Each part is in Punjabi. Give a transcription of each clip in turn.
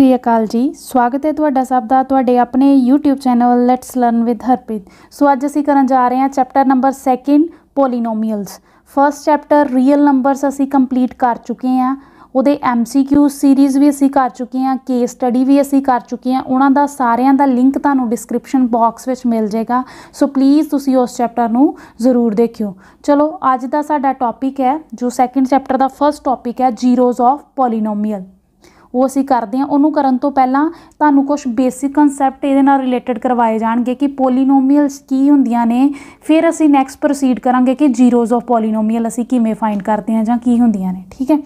ਸ੍ਰੀ ਅਕਾਲ ਜੀ ਸਵਾਗਤ ਹੈ ਤੁਹਾਡਾ ਸਭ ਦਾ ਤੁਹਾਡੇ ਆਪਣੇ YouTube channel let's learn with Harpreet so ਅੱਜ ਅਸੀਂ ਕਰਨ ਜਾ ਰਹੇ ਹਾਂ chapter number 2 polynomials first chapter real numbers ਅਸੀਂ ਕੰਪਲੀਟ ਕਰ ਚੁੱਕੇ ਹਾਂ ਉਹਦੇ MCQ ਸੀਰੀਜ਼ ਵੀ ਅਸੀਂ ਕਰ ਚੁੱਕੇ ਹਾਂ ਕੇਸ ਸਟੱਡੀ ਵੀ ਅਸੀਂ ਕਰ ਚੁੱਕੇ ਹਾਂ ਉਹਨਾਂ ਦਾ ਸਾਰਿਆਂ ਦਾ ਲਿੰਕ ਤੁਹਾਨੂੰ ਡਿਸਕ੍ਰਿਪਸ਼ਨ ਬਾਕਸ ਵਿੱਚ ਮਿਲ ਜਾਏਗਾ ਸੋ ਪਲੀਜ਼ ਤੁਸੀਂ ਉਸ ਚੈਪਟਰ ਨੂੰ ਜ਼ਰੂਰ ਦੇਖਿਓ ਚਲੋ ਅੱਜ ਦਾ ਸਾਡਾ ਟੌਪਿਕ ਹੈ ਜੋ ਸੈਕੰਡ ਚੈਪਟਰ ਦਾ ਫਰਸਟ ਟੌਪਿਕ ਹੈ ਜ਼ੀਰੋਜ਼ ਆਫ ਪੋਲੀਨੋਮੀਅਲ ਉਹ ਅਸੀਂ ਕਰਦੇ ਹਾਂ ਉਹਨੂੰ ਕਰਨ ਤੋਂ ਪਹਿਲਾਂ ਤੁਹਾਨੂੰ ਕੁਝ ਬੇਸਿਕ ਕਨਸੈਪਟ ਇਹਦੇ ਨਾਲ ਰਿਲੇਟਡ ਕਰਵਾਏ ਜਾਣਗੇ ਕਿ ਪੋਲੀਨੋਮੀਅਲਸ ਕੀ ਹੁੰਦੀਆਂ ਨੇ ਫਿਰ ਅਸੀਂ ਨੈਕਸਟ ਪ੍ਰੋਸੀਡ ਕਰਾਂਗੇ ਕਿ ਜ਼ੀਰੋਜ਼ ਆਫ ਪੋਲੀਨੋਮੀਅਲ ਅਸੀਂ ਕਿਵੇਂ ਫਾਈਂਡ ਕਰਦੇ ਹਾਂ ਜਾਂ ਕੀ ਹੁੰਦੀਆਂ ਨੇ ਠੀਕ ਹੈ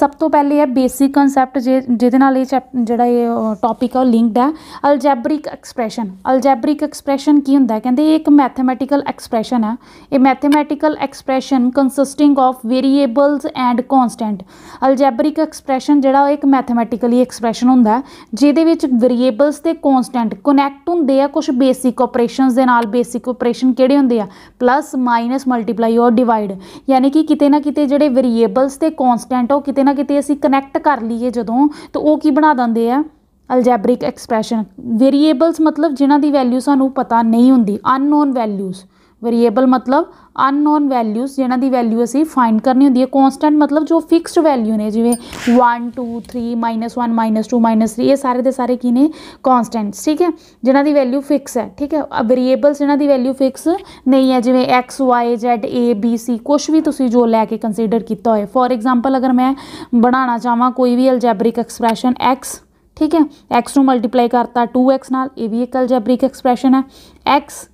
ਸਭ ਤੋਂ ਪਹਿਲੇ ਇਹ ਬੇਸਿਕ ਕਨਸੈਪਟ ਜਿਹਦੇ ਨਾਲ ਇਹ ਜਿਹੜਾ ਇਹ ਟੌਪਿਕ ਆ ਲਿੰਕਡ ਹੈ ਅਲਜੈਬਰਿਕ ਐਕਸਪ੍ਰੈਸ਼ਨ ਅਲਜੈਬਰਿਕ ਐਕਸਪ੍ਰੈਸ਼ਨ ਕੀ ਹੁੰਦਾ ਕਹਿੰਦੇ ਇਹ ਇੱਕ ਮੈਥਮੈਟੀਕਲ ਐਕਸਪ੍ਰੈਸ਼ਨ ਆ ਇਹ mathematical expression consisting of variables and constant algebraic expression ਜਿਹੜਾ ਉਹ ਇੱਕ ਮੈਥਮੈਟਿਕਲ ਮੈਥਮੈਟਿਕਲੀ ਐਕਸਪ੍ਰੈਸ਼ਨ ਹੁੰਦਾ ਹੈ ਜਿਹਦੇ ਵਿੱਚ ਵੇਰੀਏਬਲਸ ਤੇ ਕਨਸਟੈਂਟ ਕਨੈਕਟ ਹੁੰਦੇ ਆ ਕੁਝ ਬੇਸਿਕ ਆਪਰੇਸ਼ਨਸ ਦੇ ਨਾਲ ਬੇਸਿਕ ਆਪਰੇਸ਼ਨ ਕਿਹੜੇ ਹੁੰਦੇ ਆ ਪਲੱਸ ਮਾਈਨਸ ਮਲਟੀਪਲਾਈ ਔਰ ਡਿਵਾਈਡ ਯਾਨੀ ਕਿ ਕਿਤੇ ਨਾ ਕਿਤੇ ਜਿਹੜੇ ਵੇਰੀਏਬਲਸ ਤੇ ਕਨਸਟੈਂਟ ਉਹ ਕਿਤੇ ਨਾ ਕਿਤੇ ਅਸੀਂ ਕਨੈਕਟ ਕਰ ਲਈਏ ਜਦੋਂ ਤਾਂ ਉਹ ਕੀ ਬਣਾ ਦਿੰਦੇ ਆ ਅਲਜੈਬਰਿਕ ਐਕਸਪ੍ਰੈਸ਼ਨ ਵੇਰੀਏਬਲਸ ਮਤਲਬ ਜਿਨ੍ਹਾਂ ਦੀ ਵੈਲਿਊ ਸਾਨੂੰ ਪਤਾ ਨਹੀਂ ਹੁੰਦੀ ਅਨਨੋਨ ਵੈਲਿਊਜ਼ वेरीएबल मतलब अनोन वैल्यूज़ जहाँ की वैल्यू असी फाइंड करनी होंगी कॉन्सटेंट मतलब जो फिक्सड वैल्यू ने जिमें one two three minus one minus two minus three ये सारे के सारे की ने कॉन्सटेंट्स ठीक है जहाँ की वैल्यू फिक्स है ठीक है वेरीएबल्स जहाँ की वैल्यू फिक्स नहीं है जिमें x y z a b c कुछ भी तुम जो लैके कंसीडर किया हो फॉर एग्जाम्पल अगर मैं बना चाहवा कोई भी अलजैबरिक एक्सप्रैशन एक्स ठीक है एक्स न मल्टीप्लाई करता टू एक्स नाल भी एक अलजैबरिक एक्सप्रैशन है एक्स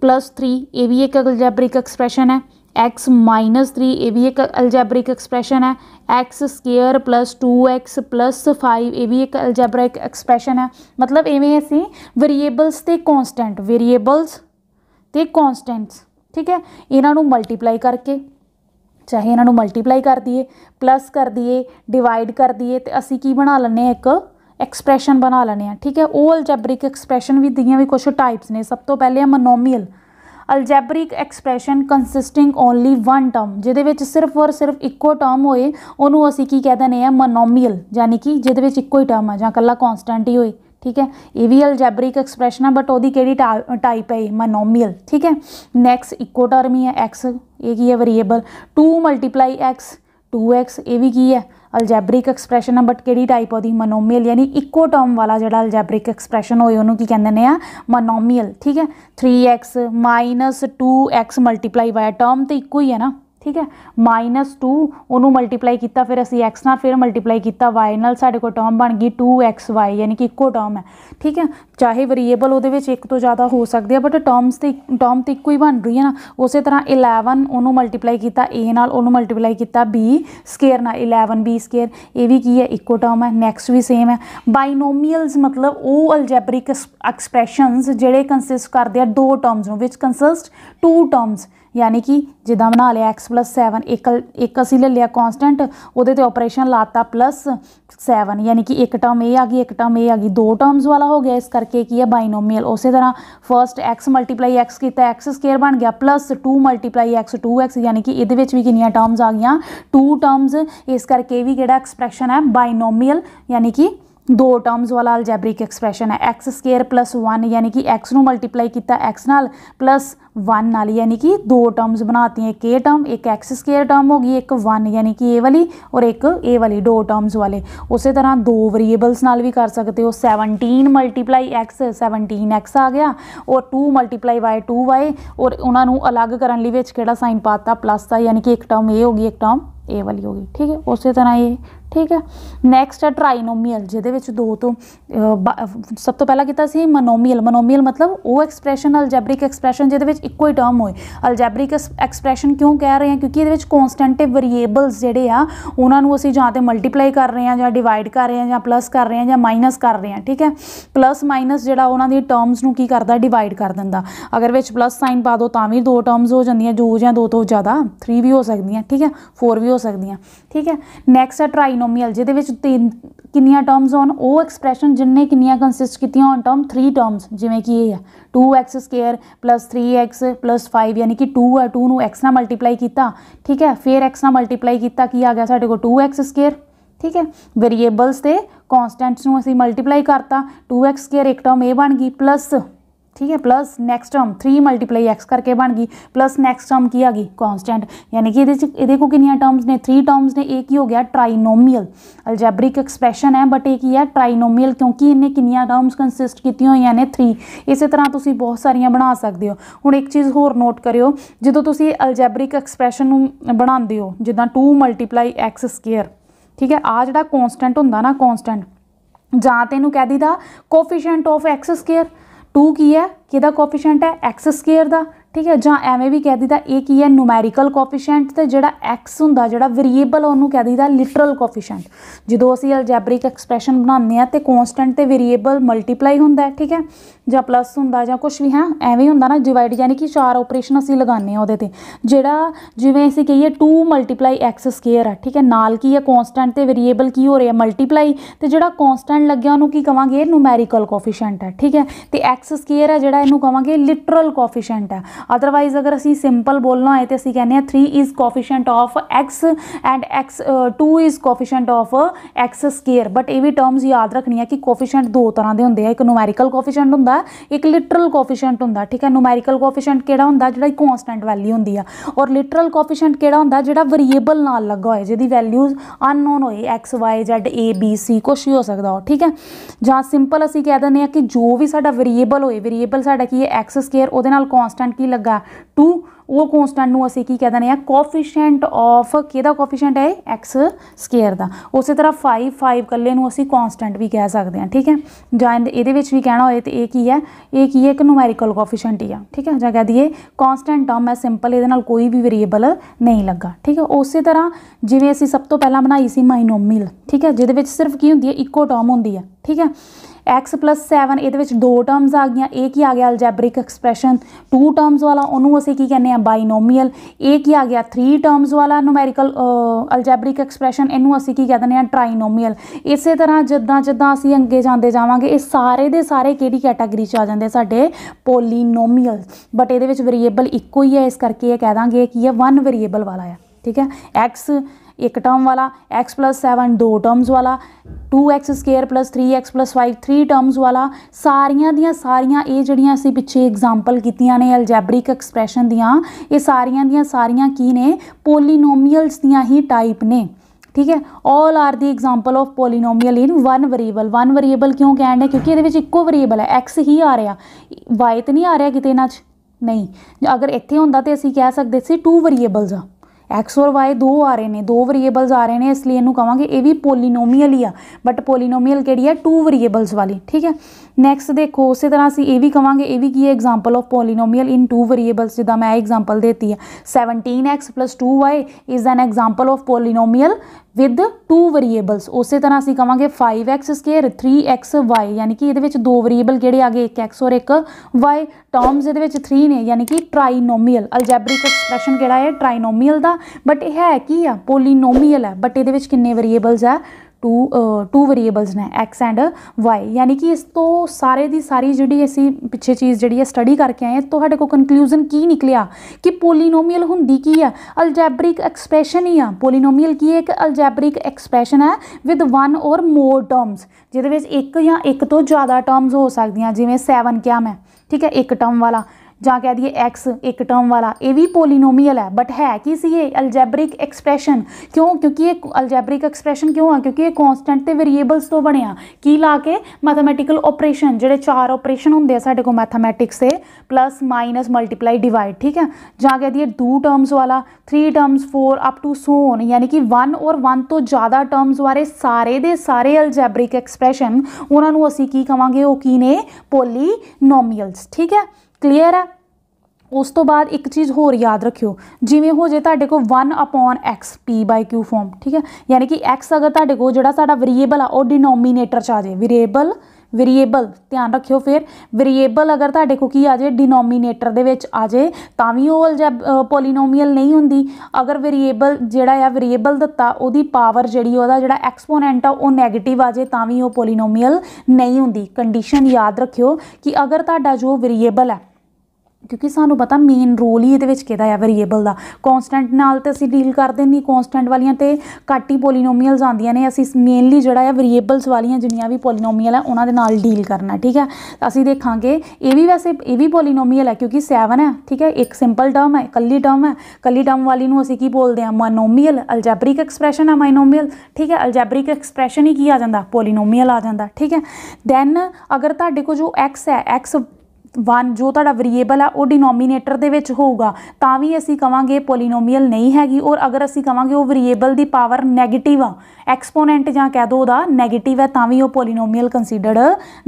प्लस थ्री ये भी एक अल्जेब्रिक एक्सप्रेशन है एक्स माइनस थ्री ये भी एक अल्जेब्रिक एक्सप्रेशन है 2x 5 ਇਹ ਵੀ ਇੱਕ ਅਲਜੈਬਰਿਕ ਐਕਸਪ੍ਰੈਸ਼ਨ ਹੈ ਮਤਲਬ ਐਵੇਂ ਅਸੀਂ ਵੇਰੀਏਬਲਸ ਤੇ ਕਨਸਟੈਂਟ ਵੇਰੀਏਬਲਸ ਤੇ ਕਨਸਟੈਂਟਸ ਠੀਕ ਹੈ ਇਹਨਾਂ ਨੂੰ ਮਲਟੀਪਲਾਈ ਕਰਕੇ ਚਾਹੇ ਇਹਨਾਂ ਨੂੰ ਮਲਟੀਪਲਾਈ ਕਰ ਦਈਏ ਪਲੱਸ ਕਰ ਦਈਏ ਡਿਵਾਈਡ ਕਰ ਦਈਏ ਤੇ ਅਸੀਂ ਕੀ ਬਣਾ ਲੈਨੇ ਇੱਕ ਐਕਸਪ੍ਰੈਸ਼ਨ ਬਣਾ ਲੈਣੇ ਆ ਠੀਕ ਹੈ ਉਹ ਅਲਜੈਬਰਿਕ ਐਕਸਪ੍ਰੈਸ਼ਨ ਵੀ ਦੀਆਂ ਵੀ ਕੁਝ ਟਾਈਪਸ ਨੇ ਸਭ ਤੋਂ ਪਹਿਲੇ ਆ monomial algebraic expression consisting only one term ਜਿਹਦੇ ਵਿੱਚ ਸਿਰਫ ਔਰ ਸਿਰਫ ਇੱਕੋ ਟਰਮ ਹੋਏ ਉਹਨੂੰ ਅਸੀਂ ਕੀ ਕਹਿੰਦੇ ਨੇ ਆ ਮੋਨੋਮੀਅਲ ਯਾਨੀ ਕਿ ਜਿਹਦੇ ਵਿੱਚ ਇੱਕੋ ਹੀ ਟਰਮ ਆ ਜਾਂ ਇਕੱਲਾ ਕਨਸਟੈਂਟ ਹੀ ਹੋਏ ਠੀਕ ਹੈ ਇਹ ਵੀ ਅਲਜੈਬਰਿਕ ਐਕਸਪ੍ਰੈਸ਼ਨ ਆ ਬਟ ਉਹਦੀ ਕਿਹੜੀ ਟਾਈਪ ਹੈ ਮੋਨੋਮੀਅਲ ਠੀਕ ਹੈ ਨੈਕਸਟ ਇਕੋ ਟਰਮ ਹੀ ਹੈ x ਇਹ ਕੀ ਹੈ ਵੇਰੀਏਬਲ 2 ਮਲਟੀਪਲਾਈ x 2x ਇਹ ਵੀ ਕੀ ਹੈ ਅਲਜੈਬਰਿਕ ਐਕਸਪ੍ਰੈਸ਼ਨ ਆ ਬਟ ਕਿਹੜੀ ਟਾਈਪ ਆਉਦੀ ਮਨੋਮੀਅਲ ਯਾਨੀ ਇਕੋ ਟਰਮ ਵਾਲਾ ਜਿਹੜਾ ਅਲਜੈਬਰਿਕ ਐਕਸਪ੍ਰੈਸ਼ਨ ਹੋਏ ਉਹਨੂੰ ਕੀ ਕਹਿੰਦੇ ਨੇ ਆ ਮਨੋਮੀਅਲ ਠੀਕ ਹੈ 3x 2x multiply bye term ਤੇ ਇਕੋ ਹੀ ਹੈ ਨਾ ਠੀਕ ਹੈ -2 ਉਹਨੂੰ ਮਲਟੀਪਲਾਈ ਕੀਤਾ ਫਿਰ ਅਸੀਂ x ਨਾਲ ਫਿਰ ਮਲਟੀਪਲਾਈ ਕੀਤਾ y ਨਾਲ ਸਾਡੇ ਕੋਲ ਟਰਮ ਬਣ ਗਈ 2xy ਯਾਨੀ ਕਿ ਇੱਕੋ ਟਰਮ ਹੈ ਠੀਕ ਹੈ ਚਾਹੇ ਵੇਰੀਏਬਲ ਉਹਦੇ ਵਿੱਚ ਇੱਕ ਤੋਂ ਜ਼ਿਆਦਾ ਹੋ ਸਕਦੇ ਆ ਬਟ ਟਰਮਸ ਤੇ ਟਰਮ ਤੇ ਇੱਕੋ ਹੀ ਬਣ ਰਹੀ ਹੈ ਨਾ ਉਸੇ ਤਰ੍ਹਾਂ 11 ਉਹਨੂੰ ਮਲਟੀਪਲਾਈ ਕੀਤਾ a ਨਾਲ ਉਹਨੂੰ ਮਲਟੀਪਲਾਈ ਕੀਤਾ b ਸਕੁਅਰ ਨਾਲ 11b ਸਕੁਅਰ ਇਹ ਵੀ ਕੀ ਹੈ ਇੱਕੋ ਟਰਮ ਹੈ ਨੈਕਸਟ ਵੀ ਸੇਮ ਹੈ ਬਾਈਨੋਮੀਅਲਸ ਮਤਲਬ ਉਹ ਅਲਜੈਬਰਿਕ ਐਕਸਪ੍ਰੈਸ਼ਨਸ ਜਿਹੜੇ ਕੰਸਿਸਟ ਕਰਦੇ ਆ ਦੋ ਟਰਮਸ ਨੂੰ ਵਿਚ ਕੰਸਿਸਟ ਟੂ ਟਰਮਸ ਯਾਨੀ ਕਿ ਜਿੱਦਾਂ ਬਣਾ ਲਿਆ x 7 ਇੱਕ ਅਸੀਂ ਲੈ ਲਿਆ ਕਨਸਟੈਂਟ ਉਹਦੇ ਤੇ ਆਪਰੇਸ਼ਨ ਲਾਤਾ ਪਲੱਸ 7 ਯਾਨੀ ਕਿ ਇੱਕ ਟਰਮ ਇਹ ਆ ਗਈ ਇੱਕ ਟਰਮ ਇਹ ਆ ਗਈ ਦੋ ਟਰਮਸ ਵਾਲਾ ਹੋ ਗਿਆ ਇਸ ਕਰਕੇ ਕੀ ਹੈ ਬਾਈਨੋਮੀਅਲ ਉਸੇ ਤਰ੍ਹਾਂ ਫਰਸਟ x x ਕੀਤਾ x ਸਕੁਅਰ ਬਣ ਗਿਆ ਪਲੱਸ 2 x 2x ਯਾਨੀ ਕਿ ਇਹਦੇ ਵਿੱਚ ਵੀ ਕਿੰਨੀਆਂ ਟਰਮਸ ਆ ਗਈਆਂ 2 ਟਰਮਸ ਇਸ ਕਰਕੇ ਵੀ ਕਿਹੜਾ ਐਕਸਪ੍ਰੈਸ਼ਨ ਹੈ ਬਾਈਨੋਮੀਅਲ ਯਾਨੀ ਕਿ ਦੋ ਟਰਮਸ ਵਾਲਾ ਅਲਜੈਬਰਿਕ ਐਕਸਪ੍ਰੈਸ਼ਨ ਹੈ x2 1 ਯਾਨੀ ਕਿ x ਨੂੰ ਮਲਟੀਪਲਾਈ ਕੀਤਾ x ਨਾਲ 1 ਨਾਲ ਯਾਨੀ ਕਿ ਦੋ ਟਰਮਸ ਬਣਾਤੀਆਂ ਇੱਕ ਇਹ ਟਰਮ ਇੱਕ x2 ਟਰਮ ਹੋ ਗਈ ਇੱਕ 1 ਯਾਨੀ ਕਿ ਇਹ ਵਾਲੀ ਔਰ ਇੱਕ ਇਹ ਵਾਲੀ ਦੋ ਟਰਮਸ ਵਾਲੇ ਉਸੇ ਤਰ੍ਹਾਂ ਦੋ ਵੇਰੀਏਬਲਸ ਨਾਲ ਵੀ ਕਰ ਸਕਦੇ ਹੋ 17 ਮਲਟੀਪਲਾਈ x 17x ਆ ਗਿਆ ਔਰ 2 ਮਲਟੀਪਲਾਈ y 2y ਔਰ ਉਹਨਾਂ ਨੂੰ ਅਲੱਗ ਕਰਨ ਲਈ ਵਿੱਚ ਕਿਹੜਾ ਸਾਈਨ ਪਾਤਾ ਪਲੱਸ ਦਾ ਯਾਨੀ ਕਿ ਇੱਕ ਟਰਮ ਇਹ ਹੋ ਗਈ ਇੱਕ ਟਰਮ ਇਹ ਵਾਲੀ ਹੋ ਗਈ ਠੀਕ ਹੈ ਉਸੇ ਤਰ੍ਹਾਂ ਇਹ ਠੀਕ ਹੈ ਨੈਕਸਟ ਹੈ ਟ੍ਰਾਈਨੋਮੀਅਲ ਜਿਹਦੇ ਵਿੱਚ ਦੋ ਤੋਂ ਸਭ ਤੋਂ ਪਹਿਲਾਂ ਕੀਤਾ ਸੀ ਮਨੋਮੀਅਲ ਮਨੋਮੀਅਲ ਮਤਲਬ ਉਹ ਐਕਸਪ੍ਰੈਸ਼ਨ ਅਲਜੈਬਰਿਕ ਐਕਸਪ੍ਰੈਸ਼ਨ ਜਿਹਦੇ ਵਿੱਚ ਇੱਕੋ ਹੀ ਟਰਮ ਹੋਏ ਅਲਜੈਬਰਿਕ ਐਕਸਪ੍ਰੈਸ਼ਨ ਕਿਉਂ ਕਹਿ ਰਹੇ ਹਾਂ ਕਿਉਂਕਿ ਇਹਦੇ ਵਿੱਚ ਕਨਸਟੈਂਟ ਵੇਰੀਏਬਲਸ ਜਿਹੜੇ ਆ ਉਹਨਾਂ ਨੂੰ ਅਸੀਂ ਜਾਂ ਤੇ ਮਲਟੀਪਲਾਈ ਕਰ ਰਹੇ ਹਾਂ ਜਾਂ ਡਿਵਾਈਡ ਕਰ ਰਹੇ ਹਾਂ ਜਾਂ ਪਲੱਸ ਕਰ ਰਹੇ ਹਾਂ ਜਾਂ ਮਾਈਨਸ ਕਰ ਰਹੇ ਹਾਂ ਠੀਕ ਹੈ ਪਲੱਸ ਮਾਈਨਸ ਜਿਹੜਾ ਉਹਨਾਂ ਦੀ ਟਰਮਸ ਨੂੰ ਕੀ ਕਰਦਾ ਡਿਵਾਈਡ ਕਰ ਦਿੰਦਾ ਅਗਰ ਵਿੱਚ ਪਲੱਸ ਸਾਈਨ ਪਾ ਦੋ ਤਾਂ ਵੀ ਦੋ ਟਰਮਸ ਹੋ ਜਾਂਦੀਆਂ ਜੋ ਜਾਂ ਦੋ ਤੋਂ ਜ਼ਿਆਦਾ 3 ਵੀ ਹੋ ਸਕਦੀਆਂ ਠੀਕ ਹੈ 4 ਵੀ ਹੋ ਸਕਦੀਆਂ ਠੀਕ ਹੈ ਨੈਕਸਟ ਹੈ ਬਾਈਨੋਮੀਅਲ ਜਿਹਦੇ ਵਿੱਚ ਤਿੰਨ ਕਿੰਨੀਆਂ ਟਰਮਸ ਹੋਣ ਉਹ ਐਕਸਪ੍ਰੈਸ਼ਨ ਜਿੰਨੇ ਕਿੰਨੀਆਂ ਕੰਸਿਸਟ ਕੀਤੀਆਂ ਹੋਣ ਟਰਮ 3 ਟਰਮਸ ਜਿਵੇਂ ਕਿ ਇਹ ਹੈ 2x2 3x 5 ਯਾਨੀ ਕਿ 2 ਆ 2 ਨੂੰ x ਨਾਲ ਮਲਟੀਪਲਾਈ ਕੀਤਾ ਠੀਕ ਹੈ ਫਿਰ x ਨਾਲ ਮਲਟੀਪਲਾਈ ਕੀਤਾ ਕੀ ਆ ਗਿਆ ਸਾਡੇ ਕੋਲ 2x2 ਠੀਕ ਹੈ ਵੇਰੀਏਬਲਸ ਤੇ ਕਨਸਟੈਂਟਸ ਨੂੰ ਅਸੀਂ ਮਲਟੀਪਲਾਈ ਕਰਤਾ 2x2 ਇੱਕ ਟਰਮ ਇਹ ਬਣ ਗਈ ਪਲੱਸ ਠੀਕ ਹੈ ਪਲੱਸ ਨੈਕਸਟ ਟਰਮ 3 x ਕਰਕੇ ਬਣ ਗਈ ਪਲੱਸ ਨੈਕਸਟ ਟਰਮ ਕੀ ਆ ਗਈ ਕਨਸਟੈਂਟ ਯਾਨੀ ਕਿ ਇਹਦੇ ਚ ਇਹਦੇ ਕੋ ਕਿੰਨੀਆਂ ਟਰਮਸ ਨੇ 3 ਟਰਮਸ ਨੇ ਇਹ ਕੀ ਹੋ ਗਿਆ ਟ੍ਰਾਈਨੋਮੀਅਲ ਅਲਜੈਬਰਿਕ ਐਕਸਪ੍ਰੈਸ਼ਨ ਹੈ ਬਟ ਇਹ ਕੀ ਹੈ ਟ੍ਰਾਈਨੋਮੀਅਲ ਕਿਉਂਕਿ ਇਹਨੇ ਕਿੰਨੀਆਂ ਟਰਮਸ ਕਨਸਿਸਟ ਕੀਤੀਆਂ ਹੋਈਆਂ ਨੇ 3 ਇਸੇ ਤਰ੍ਹਾਂ ਤੁਸੀਂ ਬਹੁਤ ਸਾਰੀਆਂ ਬਣਾ ਸਕਦੇ ਹੋ ਹੁਣ ਇੱਕ ਚੀਜ਼ ਹੋਰ ਨੋਟ ਕਰਿਓ ਜਦੋਂ ਤੁਸੀਂ ਅਲਜੈਬਰਿਕ ਐਕਸਪ੍ਰੈਸ਼ਨ ਨੂੰ ਬਣਾਉਂਦੇ ਹੋ ਜਿੱਦਾਂ 2 ਮਲਟੀਪਲਾਈ ਠੀਕ ਹੈ ਆ ਜਿਹੜਾ ਕਨਸਟੈਂਟ ਹੁੰਦਾ ਨਾ ਕਨਸਟੈਂਟ ਜਾਂ ਤੇ ਇਹਨੂੰ ਕਹਿ ਦਈਦਾ ਕੋਫੀਸ਼ੀਐਂਟ ਆਫ x² 2 ਕੀ ਹੈ ਕਿਹਦਾ ਕੋਫੀਸ਼ੀਐਂਟ ਹੈ x ਸਕੁਅਰ ਦਾ ਠੀਕ ਹੈ ਜਾਂ ਐਵੇਂ ਵੀ ਕਹਿ ਦਿੱਤਾ ਇਹ ਕੀ ਹੈ ਨੂਮੈਰੀਕਲ ਕੋਫੀਸ਼ੀਐਂਟ ਤੇ ਜਿਹੜਾ x ਹੁੰਦਾ ਜਿਹੜਾ ਵੇਰੀਏਬਲ ਉਹਨੂੰ ਕਹਿ ਦਿੱਤਾ ਲਿਟਰਲ ਕੋਫੀਸ਼ੀਐਂਟ ਜਦੋਂ ਅਸੀਂ ਅਲਜੈਬਰਿਕ ਐਕਸਪ੍ਰੈਸ਼ਨ ਬਣਾਉਂਦੇ ਆ ਤੇ ਕਨਸਟੈਂਟ ਤੇ ਵੇਰੀਏਬਲ ਮਲਟੀਪਲਾਈ ਹੁੰਦਾ ਠੀਕ ਹੈ ਜਾਂ ਪਲੱਸ ਹੁੰਦਾ ਜਾਂ ਕੁਝ ਵੀ ਹੈ ਐਵੇਂ ਹੁੰਦਾ ਨਾ ਡਿਵਾਈਡ ਯਾਨੀ ਕਿ ਚਾਰ ਆਪਰੇਸ਼ਨ ਅਸੀਂ ਲਗਾਉਂਦੇ ਆ ਉਹਦੇ ਤੇ ਜਿਹੜਾ ਜਿਵੇਂ ਅਸੀਂ ਕਹੀਏ 2 ਮਲਟੀਪਲਾਈ x ਸਕੁਅਰ ਆ ਠੀਕ ਹੈ ਨਾਲ ਕੀ ਹੈ ਕਨਸਟੈਂਟ ਤੇ ਵੇਰੀਏਬਲ ਕੀ ਹੋ ਰਿਹਾ ਮਲਟੀਪਲਾਈ ਤੇ ਜਿਹੜਾ ਕਨਸਟੈਂਟ ਲੱਗਿਆ ਉਹਨੂੰ ਕੀ ਕਵਾਂਗੇ ਨੂਮੈਰੀਕਲ ਕੋਫੀਸ਼ੀਐਂਟ ਆ ਠੀਕ ਹੈ ਤੇ x ਸਕੁਅਰ ਆ ਜਿਹੜਾ ਇਹਨੂੰ ਕਵਾਂਗੇ ਲਿਟਰਲ ਕੋਫੀਸ਼ੀਐਂਟ ਆ ਅਦਰਵਾਈਜ਼ ਅਗਰ ਅਸੀਂ ਸਿੰਪਲ ਬੋਲਣਾ ਹੋਏ ਤੇ ਅਸੀਂ ਕਹਿੰਦੇ ਆ 3 is coefficient of x and x 2 is coefficient of x square but ਇਹ ਵੀ ਟਰਮਸ ਯਾਦ ਰੱਖਣੀਆਂ ਕਿ ਕੋਫੀਸ਼ੀਐਂਟ ਦੋ ਤਰ੍ਹਾਂ ਦੇ ਹੁੰਦੇ ਆ ਇੱਕ ਨੂਮੈਰੀਕਲ ਕੋਫੀਸ਼ੀਐਂਟ ਹੁੰਦਾ ਇੱਕ ਲਿਟਰਲ ਕੋਫੀਸ਼ੀਐਂਟ ਹੁੰਦਾ ਠੀਕ ਹੈ ਨੂਮੈਰੀਕਲ ਕੋਫੀਸ਼ੀਐਂਟ ਕਿਹੜਾ ਹੁੰਦਾ ਜਿਹੜਾ ਕਨਸਟੈਂਟ ਵੈਲਿਊ ਹੁੰਦੀ ਆ ਔਰ ਲਿਟਰਲ ਕੋਫੀਸ਼ੀਐਂਟ ਕਿਹੜਾ ਹੁੰਦਾ ਜਿਹੜਾ ਵੇਰੀਏਬਲ ਨਾਲ ਲੱਗਾ ਹੋਏ ਜਿਹਦੀ ਵੈਲਿਊਜ਼ ਅਨਨੋਨ ਹੋਏ x y z a b c ਕੁਝ ਵੀ ਹੋ ਸਕਦਾ ਹੋ ਠੀਕ ਹੈ ਜਾਂ ਸਿੰਪਲ ਅਸੀਂ ਕਹਿ ਦਿੰਦੇ ਆ ਕਿ ਜੋ ਵੀ ਸਾਡਾ ਵੇਰੀਏਬਲ ਹੋਏ ਵੇਰੀਏਬਲ ਸਾਡਾ ਕੀ ਹੈ x ਸਕੁਅਰ ਉਹਦੇ ਨਾਲ ਕਨਸਟੈਂਟ ਕੀ ਲੱਗਾ 2 ਉਹ ਕਨਸਟੈਂਟ ਨੂੰ ਅਸੀਂ ਕੀ ਕਹਿੰਦੇ ਆ ਕੋਫੀਸ਼ੀਐਂਟ ਆਫ ਕਿਹਦਾ ਕੋਫੀਸ਼ੀਐਂਟ ਹੈ x ਸਕੁਅਰ ਦਾ ਉਸੇ ਤਰ੍ਹਾਂ 5 5 ਕੱਲੇ ਨੂੰ ਅਸੀਂ ਕਨਸਟੈਂਟ ਵੀ ਕਹਿ ਸਕਦੇ ਹਾਂ ਠੀਕ ਹੈ ਜਾਂ ਇਹਦੇ ਵਿੱਚ ਵੀ ਕਹਿਣਾ ਹੋਏ ਤੇ ਇਹ ਕੀ ਹੈ ਇਹ ਕੀ ਹੈ ਇੱਕ ਨੂਮੈਰੀਕਲ ਕੋਫੀਸ਼ੀਐਂਟ ਹੀ ਆ ਠੀਕ ਹੈ ਜਾਂ ਕਹ ਦਈਏ ਕਨਸਟੈਂਟ ਟਰਮ ਹੈ ਸਿੰਪਲ ਇਹਦੇ ਨਾਲ ਕੋਈ ਵੀ ਵੇਰੀਏਬਲ ਨਹੀਂ ਲੱਗਾ ਠੀਕ ਹੈ ਉਸੇ ਤਰ੍ਹਾਂ ਜਿਵੇਂ ਅਸੀਂ ਸਭ ਤੋਂ ਪਹਿਲਾਂ ਬਣਾਈ ਸੀ ਮਾਈਨੋਮੀਅਲ ਠੀਕ ਹੈ ਜਿਹਦੇ ਵਿੱਚ ਸਿਰਫ ਕੀ ਹੁੰਦੀ ਹੈ ਇੱਕੋ ਟਰਮ ਹੁੰਦੀ ਹੈ ਠੀਕ ਹੈ x 7 ਇਹਦੇ ਵਿੱਚ ਦੋ ਟਰਮਸ ਆ ਗਈਆਂ ਇਹ ਕੀ ਆ ਗਿਆ ਅਲਜੈਬਰਿਕ ਐਕਸਪ੍ਰੈਸ਼ਨ ਟੂ ਟਰਮਸ ਵਾਲਾ ਉਹਨੂੰ ਅਸੀਂ ਕੀ ਕਹਿੰਦੇ ਆ ਬਾਈਨੋਮੀਅਲ ਇਹ ਕੀ ਆ ਗਿਆ 3 ਟਰਮਸ ਵਾਲਾ ਨੂਮੈਰੀਕਲ ਅਲਜੈਬਰਿਕ ਐਕਸਪ੍ਰੈਸ਼ਨ ਇਹਨੂੰ ਅਸੀਂ ਕੀ ਕਹਿੰਦੇ ਆ ਟ੍ਰਾਈਨੋਮੀਅਲ ਇਸੇ ਤਰ੍ਹਾਂ ਜਿੱਦਾਂ ਜਿੱਦਾਂ ਅਸੀਂ ਅੱਗੇ ਜਾਂਦੇ ਜਾਵਾਂਗੇ ਇਹ ਸਾਰੇ ਦੇ ਸਾਰੇ ਕਿਹੜੀ ਕੈਟਾਗਰੀ 'ਚ ਆ ਜਾਂਦੇ ਸਾਡੇ ਪੋਲੀਨੋਮੀਅਲ ਬਟ ਇਹਦੇ ਵਿੱਚ ਵੇਰੀਏਬਲ ਇੱਕੋ ਹੀ ਹੈ ਇਸ ਕਰਕੇ ਇਹ ਕਹਿ ਦਾਂਗੇ ਕਿ ਇਹ ਵਨ ਵੇਰੀਏਬਲ ਵਾਲਾ ਹੈ ਠੀਕ ਹੈ x ਇੱਕ ਟਰਮ ਵਾਲਾ x 7 ਦੋ ਟਰਮਸ ਵਾਲਾ 2x2 3x 5 3 ਟਰਮਸ ਵਾਲਾ ਸਾਰੀਆਂ ਦੀਆਂ ਸਾਰੀਆਂ ਇਹ ਜਿਹੜੀਆਂ ਅਸੀਂ ਪਿੱਛੇ ਐਗਜ਼ਾਮਪਲ ਕੀਤੀਆਂ ਨੇ ਅਲਜੈਬਰਿਕ ਐਕਸਪ੍ਰੈਸ਼ਨ ਦੀਆਂ ਇਹ ਸਾਰੀਆਂ ਦੀਆਂ ਸਾਰੀਆਂ ਕੀ ਨੇ ਪੋਲੀਨੋਮੀਅਲਸ ਦੀਆਂ ਹੀ ਟਾਈਪ ਨੇ ਠੀਕ ਹੈ 올 are the example of polynomial in one variable one variable ਕਿਉਂ ਕਹਿਣ ਦੇ ਕਿਉਂਕਿ ਇਹਦੇ ਵਿੱਚ ਇੱਕੋ ਵੇਰੀਏਬਲ ਹੈ x ਹੀ ਆ ਰਿਹਾ y ਤੇ ਨਹੀਂ ਆ ਰਿਹਾ ਕਿਤੇ ਨਾ ਨਹੀਂ ਅਗਰ ਇੱਥੇ ਹੁੰਦਾ ਤੇ ਅਸੀਂ ਕਹਿ ਸਕਦੇ ਸੀ ਟੂ ਵੇਰੀਏਬਲਸ ਆ x ਔਰ y ਦੋ ਆ ਰਹੇ ਨੇ ਦੋ ਵੇਰੀਏਬਲਸ ਆ ਰਹੇ ਨੇ ਇਸ ਲਈ ਇਹਨੂੰ ਕਵਾਂਗੇ ਇਹ ਵੀ ਪੋਲੀਨੋਮੀਅਲ ਹੀ ਆ ਬਟ ਪੋਲੀਨੋਮੀਅਲ ਕਿਹੜੀ ਆ ਟੂ ਵੇਰੀਏਬਲਸ ਵਾਲੀ ਠੀਕ ਹੈ ਨੈਕਸਟ ਦੇਖੋ ਉਸੇ ਤਰ੍ਹਾਂ ਅਸੀਂ ਇਹ ਵੀ ਕਵਾਂਗੇ ਇਹ ਵੀ ਕੀ ਹੈ example of polynomial in two variables ਜਿੱਦਾਂ ਮੈਂ ਐਗਜ਼ਾਮਪਲ ਦਿੱਤੀ ਹੈ 17x 2y is an example of polynomial with two variables ਉਸੇ ਤਰ੍ਹਾਂ ਅਸੀਂ ਕਵਾਂਗੇ 5x2 3xy ਯਾਨੀ ਕਿ ਇਹਦੇ ਵਿੱਚ ਦੋ ਵੇਰੀਏਬਲ ਕਿਹੜੇ ਆ ਗਏ ਇੱਕ x ਔਰ ਇੱਕ y ਟਰਮਸ ਇਹਦੇ ਵਿੱਚ 3 ਨੇ ਯਾਨੀ ਕਿ ਟ੍ਰਾਈਨੋਮੀਅਲ ਅਲਜੈਬਰਿਕ ਐਕਸਪ੍ਰੈਸ਼ਨ ਕਿਹੜਾ ਹੈ ਟ੍ਰਾਈਨੋਮੀਅਲ ਦਾ ਬਟ ਇਹ ਹੈ ਕੀ ਆ ਪੋਲੀਨੋਮੀਅਲ ਹੈ ਬਟ ਇਹਦੇ ਵਿੱਚ ਕਿੰਨੇ ਵੇਰੀਏਬਲਸ ਆ ਟੂ ਟੂ ਵੇਰੀਏਬਲਸ ਨੇ x ਐਂਡ y ਯਾਨੀ ਕਿ ਇਸ ਤੋਂ ਸਾਰੇ ਦੀ ਸਾਰੀ ਜਿਹੜੀ ਅਸੀਂ ਪਿੱਛੇ ਚੀਜ਼ ਜਿਹੜੀ ਹੈ ਸਟੱਡੀ ਕਰਕੇ ਆਏ ਤੁਹਾਡੇ ਕੋ ਕਨਕਲੂਜਨ ਕੀ ਨਿਕਲਿਆ ਕਿ ਪੋਲੀਨੋਮੀਅਲ ਹੁੰਦੀ ਕੀ ਆ ਅਲਜੈਬਰਿਕ ਐਕਸਪ੍ਰੈਸ਼ਨ ਹੀ ਆ ਪੋਲੀਨੋਮੀਅਲ ਕੀ ਹੈ ਇੱਕ ਅਲਜੈਬਰਿਕ ਐਕਸਪ੍ਰੈਸ਼ਨ ਹੈ with one or more terms ਜਿਹਦੇ ਵਿੱਚ ਇੱਕ ਜਾਂ ਇੱਕ ਤੋਂ ਜ਼ਿਆਦਾ ਟਰਮਸ ਹੋ ਸਕਦੀਆਂ ਜਿਵੇਂ 7 ਕਿਹਾ ਮੈਂ ਠੀਕ ਹੈ ਇੱਕ ਟਰਮ ਵਾਲਾ ਜਾਂ ਕਹਿ ਦਈਏ x ਇੱਕ ਟਰਮ ਵਾਲਾ ਇਹ ਵੀ ਪੋਲੀਨੋਮੀਅਲ ਹੈ ਬਟ ਹੈ ਕੀ ਸੀ ਇਹ ਅਲਜੈਬਰਿਕ ਐਕਸਪ੍ਰੈਸ਼ਨ ਕਿਉਂ ਕਿਉਂਕਿ ਇਹ ਅਲਜੈਬਰਿਕ ਐਕਸਪ੍ਰੈਸ਼ਨ ਕਿਉਂ ਆ ਕਿਉਂਕਿ ਇਹ ਕਨਸਟੈਂਟ ਤੇ ਵੇਰੀਏਬਲਸ ਤੋਂ ਬਣਿਆ ਕੀ ਲਾ ਕੇ ਮੈਥਮੈਟਿਕਲ ਆਪਰੇਸ਼ਨ ਜਿਹੜੇ ਚਾਰ ਆਪਰੇਸ਼ਨ ਹੁੰਦੇ ਆ ਸਾਡੇ ਕੋਲ ਮੈਥਮੈਟਿਕਸ ਦੇ ਪਲੱਸ ਮਾਈਨਸ ਮਲਟੀਪਲਾਈ ਡਿਵਾਈਡ ਠੀਕ ਹੈ ਜਾਂ ਕਹਿ ਦਈਏ ਦੋ ਟਰਮਸ ਵਾਲਾ three terms four up to so on ਯਾਨੀ ਕਿ 1 ਔਰ 1 ਤੋਂ ਜ਼ਿਆਦਾ ਟਰਮਸ ਵਾਲੇ ਸਾਰੇ ਦੇ ਸਾਰੇ ਅਲਜੈਬਰਿਕ ਐਕਸਪ੍ਰੈਸ਼ਨ ਉਹਨਾਂ ਨੂੰ ਅਸੀਂ ਕੀ ਕਵਾਂਗੇ ਉਹ ਕੀ ਨੇ ਪੋਲੀਨੋਮੀਅਲਸ ਠੀਕ ਹੈ ਕਲੀਅਰ ਹੈ ਉਸ ਤੋਂ ਬਾਅਦ ਇੱਕ ਚੀਜ਼ ਹੋਰ ਯਾਦ ਰੱਖਿਓ ਜਿਵੇਂ ਹੋ ਜੇ ਤੁਹਾਡੇ ਕੋਲ 1 upon x p by q form ਠੀਕ ਹੈ ਯਾਨੀ ਕਿ x ਅਗਰ ਤੁਹਾਡੇ ਕੋਲ ਜਿਹੜਾ ਸਾਡਾ ਵੇਰੀਏਬਲ ਆ ਉਹ ਡਿਨੋਮੀਨੇਟਰ ਚ ਆ ਜਾਏ ਵੇਰੀਏਬਲ ਵੇਰੀਏਬਲ ਧਿਆਨ ਰੱਖਿਓ ਫਿਰ ਵੇਰੀਏਬਲ ਅਗਰ ਤੁਹਾਡੇ ਕੋਲ ਕੀ ਆ ਜਾਏ ਡਿਨੋਮੀਨੇਟਰ ਦੇ ਵਿੱਚ ਆ ਜਾਏ ਤਾਂ ਵੀ ਉਹ ਜਬ ਪੋਲੀਨੋਮੀਅਲ ਨਹੀਂ ਹੁੰਦੀ ਅਗਰ ਵੇਰੀਏਬਲ ਜਿਹੜਾ ਆ ਵੇਰੀਏਬਲ ਦਿੱਤਾ ਉਹਦੀ ਪਾਵਰ ਜਿਹੜੀ ਉਹਦਾ ਜਿਹੜਾ ਐਕਸਪੋਨੈਂਟ ਆ ਉਹ ਨੈਗੇਟਿਵ ਆ ਜਾਏ ਤਾਂ ਵੀ ਉਹ ਪੋਲੀਨੋਮੀਅਲ ਨਹੀਂ ਹੁੰਦੀ ਕੰਡੀਸ਼ਨ ਯਾਦ ਰੱਖਿਓ ਕਿ ਅਗਰ ਤੁਹਾਡਾ ਜੋ ਵੇਰੀਏਬਲ ਹੈ ਕਿਉਂਕਿ ਸਾਨੂੰ ਪਤਾ ਮੇਨ ਰੋਲ ਹੀ ਇਹਦੇ ਵਿੱਚ ਕਿਹਦਾ ਆ ਵੇਰੀਏਬਲ ਦਾ ਕਨਸਟੈਂਟ ਨਾਲ ਤਾਂ ਅਸੀਂ ਡੀਲ ਕਰਦੇ ਨਹੀਂ ਕਨਸਟੈਂਟ ਵਾਲੀਆਂ ਤੇ ਘੱਟ ਹੀ ਪੋਲੀਨੋਮੀਅਲਸ ਆਉਂਦੀਆਂ ਨੇ ਅਸੀਂ ਮੇਨਲੀ ਜਿਹੜਾ ਆ ਵੇਰੀਏਬਲਸ ਵਾਲੀਆਂ ਜਿੰਨੀਆਂ ਵੀ ਪੋਲੀਨੋਮੀਅਲ ਆ ਉਹਨਾਂ ਦੇ ਨਾਲ ਡੀਲ ਕਰਨਾ ਠੀਕ ਹੈ ਅਸੀਂ ਦੇਖਾਂਗੇ ਇਹ ਵੀ ਵੈਸੇ ਇਹ ਵੀ ਪੋਲੀਨੋਮੀਅਲ ਹੈ ਕਿਉਂਕਿ 7 ਹੈ ਠੀਕ ਹੈ ਇੱਕ ਸਿੰਪਲ ਟਰਮ ਹੈ ਕੱਲੀ ਟਰਮ ਹੈ ਕੱਲੀ ਟਰਮ ਵਾਲੀ ਨੂੰ ਅਸੀਂ ਕੀ ਬੋਲਦੇ ਆ ਮੋਨੋਮੀਅਲ ਅਲਜੈਬਰਿਕ ਐਕਸਪ੍ਰੈਸ਼ਨ ਹੈ ਮਾਈਨੋਮੀਅਲ ਠੀਕ ਹੈ ਅਲਜੈਬਰਿਕ ਐਕਸਪ੍ਰੈਸ਼ਨ ਹੀ ਕੀ ਆ ਜਾਂਦਾ ਪੋਲੀਨੋਮੀਅਲ ਆ ਜਾਂਦਾ ਠੀਕ ਹੈ ਦੈਨ ਅਗਰ ਤੁਹਾਡੇ ਕੋਲ ਜੋ x ਹੈ x 1 ਜੋ ਤੁਹਾਡਾ ਵੇਰੀਏਬਲ ਆ ਉਹ ਡਿਨੋਮੀਨੇਟਰ ਦੇ ਵਿੱਚ ਹੋਊਗਾ ਤਾਂ ਵੀ ਅਸੀਂ ਕਵਾਂਗੇ ਪੋਲੀਨੋਮੀਅਲ ਨਹੀਂ ਹੈਗੀ ਔਰ ਅਗਰ ਅਸੀਂ ਕਵਾਂਗੇ ਉਹ ਵੇਰੀਏਬਲ ਦੀ ਪਾਵਰ 네ਗੇਟਿਵ ਆ ਐਕਸਪੋਨੈਂਟ ਜਾਂ ਕਹਿ ਦੋ ਉਹਦਾ 네ਗੇਟਿਵ ਹੈ ਤਾਂ ਵੀ ਉਹ ਪੋਲੀਨੋਮੀਅਲ ਕੰਸੀਡਰਡ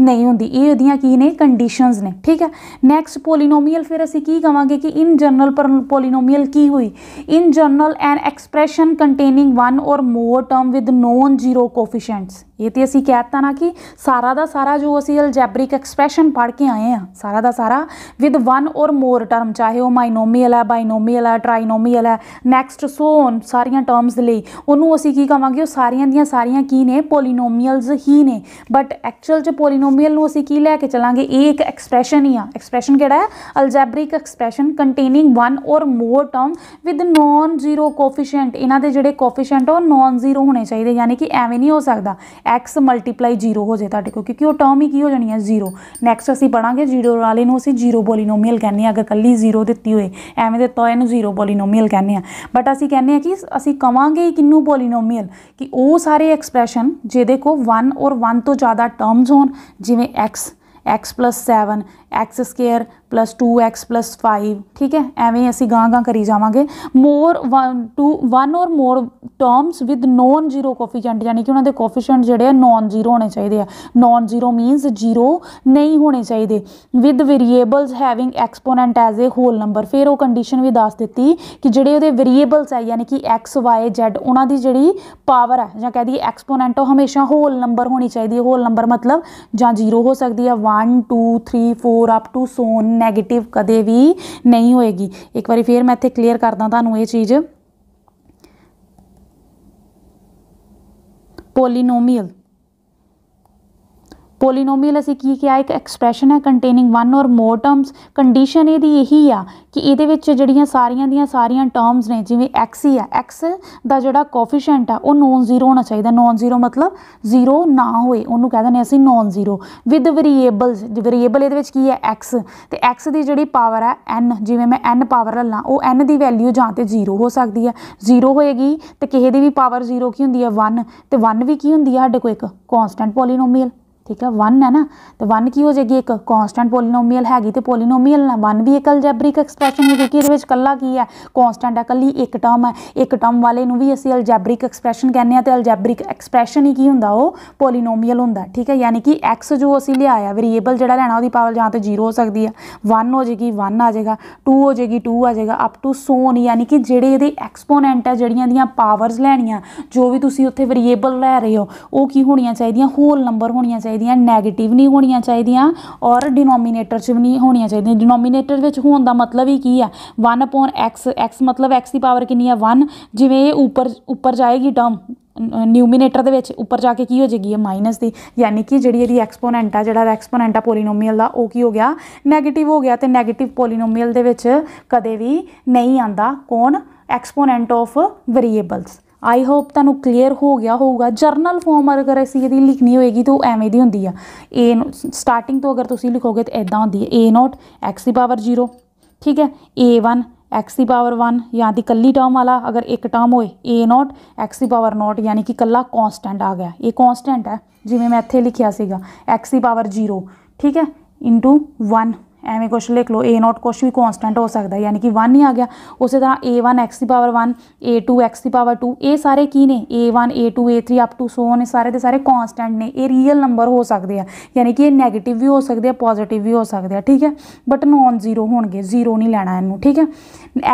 ਨਹੀਂ ਹੁੰਦੀ ਇਹ ਉਹਦੀਆਂ ਕੀ ਨੇ ਕੰਡੀਸ਼ਨਸ ਨੇ ਠੀਕ ਹੈ ਨੈਕਸਟ ਪੋਲੀਨੋਮੀਅਲ ਫਿਰ ਅਸੀਂ ਕੀ ਕਵਾਂਗੇ ਕਿ ਇਨ ਜਨਰਲ ਪੋਲੀਨੋਮੀਅਲ ਕੀ ਹੋਈ in general an expression containing one or more term with non zero coefficients ਇਹ ਤੇ ਅਸੀਂ ਕਹਿਤਾ ਨਾ ਕਿ ਸਾਰਾ ਦਾ ਸਾਰਾ ਜੋ ਅਸੀਂ ਅਲਜੈਬਰਿਕ ਐਕਸਪ੍ਰੈਸ਼ਨ ਪੜ੍ਹ ਕੇ ਆਏ ਆ ਸਾਰਾ ਸਾਰਾ ਦਾ ਸਾਰਾ with one or more term ਚਾਹੇ ਉਹ ਮਾਈਨੋਮੀਅਲ ਹੈ ਬਾਈਨੋਮੀਅਲ ਹੈ ਟ੍ਰਾਈਨੋਮੀਅਲ ਹੈ ਨੈਕਸਟ ਸੋ ਔਨ ਸਾਰੀਆਂ ਟਰਮਸ ਦੇ ਲਈ ਉਹਨੂੰ ਅਸੀਂ ਕੀ ਕਵਾਂਗੇ ਉਹ ਸਾਰੀਆਂ ਦੀਆਂ ਸਾਰੀਆਂ ਕੀ ਨੇ ਪੋਲੀਨੋਮੀਅਲਸ ਹੀ ਨੇ ਬਟ ਐਕਚੁਅਲ ਚ ਪੋਲੀਨੋਮੀਅਲ ਨੂੰ ਅਸੀਂ ਕੀ ਲੈ ਕੇ ਚਲਾਂਗੇ ਇਹ ਇੱਕ ਐਕਸਪ੍ਰੈਸ਼ਨ ਹੀ ਆ ਐਕਸਪ੍ਰੈਸ਼ਨ ਕਿਹੜਾ ਹੈ algebraic expression containing one or more term with non zero coefficient ਇਹਨਾਂ ਦੇ ਜਿਹੜੇ ਕੋਫੀਸ਼ੀਐਂਟ ਉਹ ਨਾਨ ਜ਼ੀਰੋ ਹੋਣੇ ਚਾਹੀਦੇ ਯਾਨੀ ਕਿ ਐਵੇਂ ਨਹੀਂ ਹੋ ਸਕਦਾ x ਮਲਟੀਪਲਾਈ 0 ਹੋ ਜੇ ਤੁਹਾਡੇ ਕੋਲ ਕਿਉਂਕਿ ਉਹ ਟਰਮ ਹੀ ਕੀ ਹੋ ਜਾਣੀ ਹੈ ਜ਼ੀਰੋ ਨੈਕਸਟ ਅਸੀਂ ਪੜਾਂਗੇ ਜ਼ੀਰੋ ਵਾਲੇ ਨੂੰ ਅਸੀਂ ਜ਼ੀਰੋ ਪੋਲੀਨੋਮੀਅਲ ਕਹਿੰਦੇ ਆ ਅਗਰ ਕੱਲੀ ਜ਼ੀਰੋ ਦਿੱਤੀ ਹੋਏ ਐਵੇਂ ਦੇ ਤੋਏ ਨੂੰ ਜ਼ੀਰੋ ਪੋਲੀਨੋਮੀਅਲ ਕਹਿੰਦੇ ਆ ਬਟ ਅਸੀਂ ਕਹਿੰਦੇ ਆ ਕਿ ਅਸੀਂ ਕਵਾਂਗੇ ਕਿੰਨੂ ਪੋਲੀਨੋਮੀਅਲ ਕਿ ਉਹ ਸਾਰੇ ਐਕਸਪ੍ਰੈਸ਼ਨ ਜਿਹਦੇ ਕੋ 1 ਔਰ 1 ਤੋਂ ਜ਼ਿਆਦਾ ਟਰਮਸ ਹੋਣ ਜਿਵੇਂ x x x² 2x 5 ਠੀਕ ਹੈ ਐਵੇਂ ਅਸੀਂ ਗਾਂ ਗਾਂ ਕਰੀ ਜਾਵਾਂਗੇ ਮੋਰ 1 2 1 or more terms with non zero coefficient ਯਾਨੀ ਕਿ ਉਹਨਾਂ ਦੇ ਕੋਫੀਸ਼ੀਐਂਟ ਜਿਹੜੇ ਆ ਨੋਨ ਜ਼ੀਰੋ ਹੋਣੇ ਚਾਹੀਦੇ ਆ ਨੋਨ ਜ਼ੀਰੋ ਮੀਨਸ ਜ਼ੀਰੋ ਨਹੀਂ ਹੋਣੇ ਚਾਹੀਦੇ with variables having exponent as a whole number ਫਿਰ ਉਹ ਕੰਡੀਸ਼ਨ ਵੀ ਦੱਸ ਦਿੱਤੀ ਕਿ ਜਿਹੜੇ ਉਹਦੇ ਵੇਰੀਏਬਲਸ ਆ ਯਾਨੀ ਕਿ x y z ਉਹਨਾਂ ਦੀ ਜਿਹੜੀ ਪਾਵਰ ਆ ਜਾਂ ਦਈਏ ਐਕਸਪੋਨੈਂਟ ਉਹ ਹਮੇਸ਼ਾ ਹੋਲ ਨੰਬਰ ਹੋਣੀ ਚਾਹੀਦੀ ਹੈ ਹੋਲ ਨੰਬਰ ਮਤਲਬ ਜਾਂ ਜ਼ੀਰੋ ਹੋ ਸਕਦੀ ਆ 1 2 3 4 4 ਅਪ ਟੂ ਸੋਨ 네ਗੇਟਿਵ ਕਦੇ ਵੀ ਨਹੀਂ ਹੋਏਗੀ ਇੱਕ ਵਾਰੀ ਫੇਰ ਮੈਂ ਇੱਥੇ ਕਲੀਅਰ ਕਰਦਾ ਤੁਹਾਨੂੰ ਇਹ ਚੀਜ਼ ਪੋਲੀਨੋਮੀਅਲ ਪੋਲੀਨੋਮੀਅਲ ਅਸੀਂ ਕੀ ਕਿਹਾ ਇੱਕ ਐਕਸਪ੍ਰੈਸ਼ਨ ਹੈ containing one or more terms condition ਇਹਦੀ ਇਹੀ ਆ ਕਿ ਇਹਦੇ ਵਿੱਚ ਜਿਹੜੀਆਂ ਸਾਰੀਆਂ ਦੀਆਂ ਸਾਰੀਆਂ ਟਰਮਸ ਨੇ ਜਿਵੇਂ x ਹੀ ਆ x ਦਾ ਜਿਹੜਾ ਕੋਫੀਸ਼ੀਐਂਟ ਆ ਉਹ ਨੋਨ ਜ਼ੀਰੋ ਹੋਣਾ ਚਾਹੀਦਾ ਨੋਨ ਜ਼ੀਰੋ ਮਤਲਬ ਜ਼ੀਰੋ ਨਾ ਹੋਏ ਉਹਨੂੰ ਕਹਿੰਦੇ ਨੇ ਅਸੀਂ non zero with variables variable ਇਹਦੇ ਵਿੱਚ ਕੀ ਹੈ x ਤੇ x ਦੀ ਜਿਹੜੀ ਪਾਵਰ ਆ n ਜਿਵੇਂ ਮੈਂ n ਪਾਵਰ ਲਾਂ ਉਹ n ਦੀ ਵੈਲਿਊ ਜਾਂ ਤੇ ਜ਼ੀਰੋ ਹੋ ਸਕਦੀ ਆ ਜ਼ੀਰੋ ਹੋਏਗੀ ਤੇ ਕਿਸੇ ਦੀ ਵੀ ਪਾਵਰ ਜ਼ੀਰੋ ਕੀ ਹੁੰਦੀ ਆ 1 ਤੇ 1 ਵੀ ਕੀ ਹੁੰਦੀ ਆ ਸਾਡੇ ਕੋਲ ਇੱਕ ਕਨਸਟੈਂਟ ਪੋਲੀਨੋਮੀਅਲ ਠੀਕ ਹੈ 1 ਹੈ ਨਾ ਤੇ 1 ਕੀ ਹੋ ਜਾਏਗੀ ਇੱਕ ਕਨਸਟੈਂਟ ਪੋਲੀਨੋਮੀਅਲ ਹੈਗੀ ਤੇ ਪੋਲੀਨੋਮੀਅਲ ਨਾਲ 1 ਵੀ ਇੱਕ ਅਲਜੈਬਰਿਕ ਐਕਸਪ੍ਰੈਸ਼ਨ ਹੈ ਕਿਉਂਕਿ ਇਹਦੇ ਵਿੱਚ ਕੱਲਾ ਕੀ ਹੈ ਕਨਸਟੈਂਟ ਹੈ ਕੱਲੀ ਇੱਕ ਟਰਮ ਹੈ ਇੱਕ ਟਰਮ ਵਾਲੇ ਨੂੰ ਵੀ ਅਸੀਂ ਅਲਜੈਬਰਿਕ ਐਕਸਪ੍ਰੈਸ਼ਨ ਕਹਿੰਦੇ ਆ ਤੇ ਅਲਜੈਬਰਿਕ ਐਕਸਪ੍ਰੈਸ਼ਨ ਹੀ ਕੀ ਹੁੰਦਾ ਉਹ ਪੋਲੀਨੋਮੀਅਲ ਹੁੰਦਾ ਠੀਕ ਹੈ ਯਾਨੀ ਕਿ x ਜੋ ਅਸੀਂ ਲਿਆਇਆ ਵੇਰੀਏਬਲ ਜਿਹੜਾ ਲੈਣਾ ਉਹਦੀ ਪਾਵਰ ਜਾਂ ਤੇ 0 ਹੋ ਸਕਦੀ ਹੈ 1 ਹੋ ਜਾਏਗੀ 1 ਆ ਜਾਏਗਾ 2 ਹੋ ਜਾਏਗੀ 2 ਆ ਜਾਏਗਾ ਅਪ ਟੂ ਸੋਨ ਯਾਨੀ ਕਿ ਜਿਹੜੇ ਇਹਦੇ ਐਕਸਪੋਨੈਂਟ ਹੈ ਜਿਹੜੀਆਂ ਦੀਆਂ ਪਾਵਰਸ ਲੈਣੀਆਂ ਜੋ ਵੀ ਤੁਸੀਂ ਉੱਥੇ ਵੇਰੀਏਬਲ ਲੈ ਰਹੇ ਹੋ ਉਹ ਕੀ ਹੋਣੀਆਂ ਚਾਹੀਦੀਆਂ ਹੋਲ ਨੰਬਰ ਹੋਣੀਆਂ ਚਾਹੀਦੀਆਂ ਚਾਹੀਦੀਆਂ 네ਗੇਟਿਵ ਨਹੀਂ ਹੋਣੀਆਂ ਚਾਹੀਦੀਆਂ ਔਰ ਡਿਨੋਮੀਨੇਟਰ 'ਚ ਵੀ ਨਹੀਂ ਹੋਣੀਆਂ ਚਾਹੀਦੀਆਂ ਡਿਨੋਮੀਨੇਟਰ ਵਿੱਚ ਹੋਣ ਦਾ ਮਤਲਬ ਹੀ ਕੀ ਆ 1/x x ਮਤਲਬ x ਦੀ ਪਾਵਰ ਕਿੰਨੀ ਆ 1 ਜਿਵੇਂ ਇਹ ਉੱਪਰ ਉੱਪਰ ਜਾਏਗੀ ਟਰਮ ਨਿਊਮੀਨੇਟਰ ਦੇ ਵਿੱਚ ਉੱਪਰ ਜਾ ਕੇ ਕੀ ਹੋ ਜਾਏਗੀ ਇਹ ਮਾਈਨਸ ਦੀ ਯਾਨੀ ਕਿ ਜਿਹੜੀ ਇਹਦੀ ਐਕਸਪੋਨੈਂਟ ਆ ਜਿਹੜਾ ਐਕਸਪੋਨੈਂਟ ਆ ਪੋਲੀਨੋਮੀਅਲ ਦਾ ਉਹ ਕੀ ਹੋ ਗਿਆ 네ਗੇਟਿਵ ਹੋ ਗਿਆ ਤੇ 네ਗੇਟਿਵ ਪੋਲੀਨੋਮੀਅਲ ਦੇ ਵਿੱਚ ਕਦੇ ਵੀ ਨਹੀਂ ਆਂਦਾ ਕੌਣ exponent of variables I hope ਤੁਹਾਨੂੰ ਕਲੀਅਰ ਹੋ ਗਿਆ ਹੋਊਗਾ ਜਰਨਲ ਫਾਰਮ ਅਗਰ ਅਸੀਂ ਇਹਦੀ ਲਿਖਣੀ ਹੋਏਗੀ ਤਾਂ ਉਹ ਐਵੇਂ ਦੀ ਹੁੰਦੀ ਆ ਏ ਸਟਾਰਟਿੰਗ ਤੋਂ ਅਗਰ ਤੁਸੀਂ ਲਿਖੋਗੇ ਤਾਂ ਇਦਾਂ ਹੁੰਦੀ ਹੈ ਏ ਨੋਟ x ਦੀ ਪਾਵਰ 0 ਠੀਕ ਹੈ a1 x ਦੀ ਪਾਵਰ 1 ਜਾਂ ਦੀ ਕੱਲੀ ਟਰਮ ਵਾਲਾ ਅਗਰ ਇੱਕ ਟਰਮ ਹੋਏ a ਨੋਟ x ਦੀ ਪਾਵਰ ਨੋਟ ਯਾਨੀ ਕਿ ਕੱਲਾ ਕਨਸਟੈਂਟ ਆ ਗਿਆ ਇਹ ਕਨਸਟੈਂਟ ਹੈ ਜਿਵੇਂ ਮੈਂ ਇੱਥੇ ਲਿਖਿਆ ਸੀਗਾ x ਦੀ ਪਾਵਰ 0 ਠੀਕ ਹੈ 1 एवें कुछ लिख लो ए नॉट कुछ भी कॉन्सटेंट हो सकता है यानी कि वन ही आ गया उस तरह ए वन एक्स की power one a two x की पावर टू ए सारे की ने a one a two a three up to ने सारे के सारे कॉन्सटेंट ने यह रीयल नंबर हो सकते हैं यानी कि यह नैगेटिव भी हो सकते हैं पॉजिटिव भी हो सकते हैं ठीक है बट नॉन जीरो होीरो नहीं लैना इन ठीक है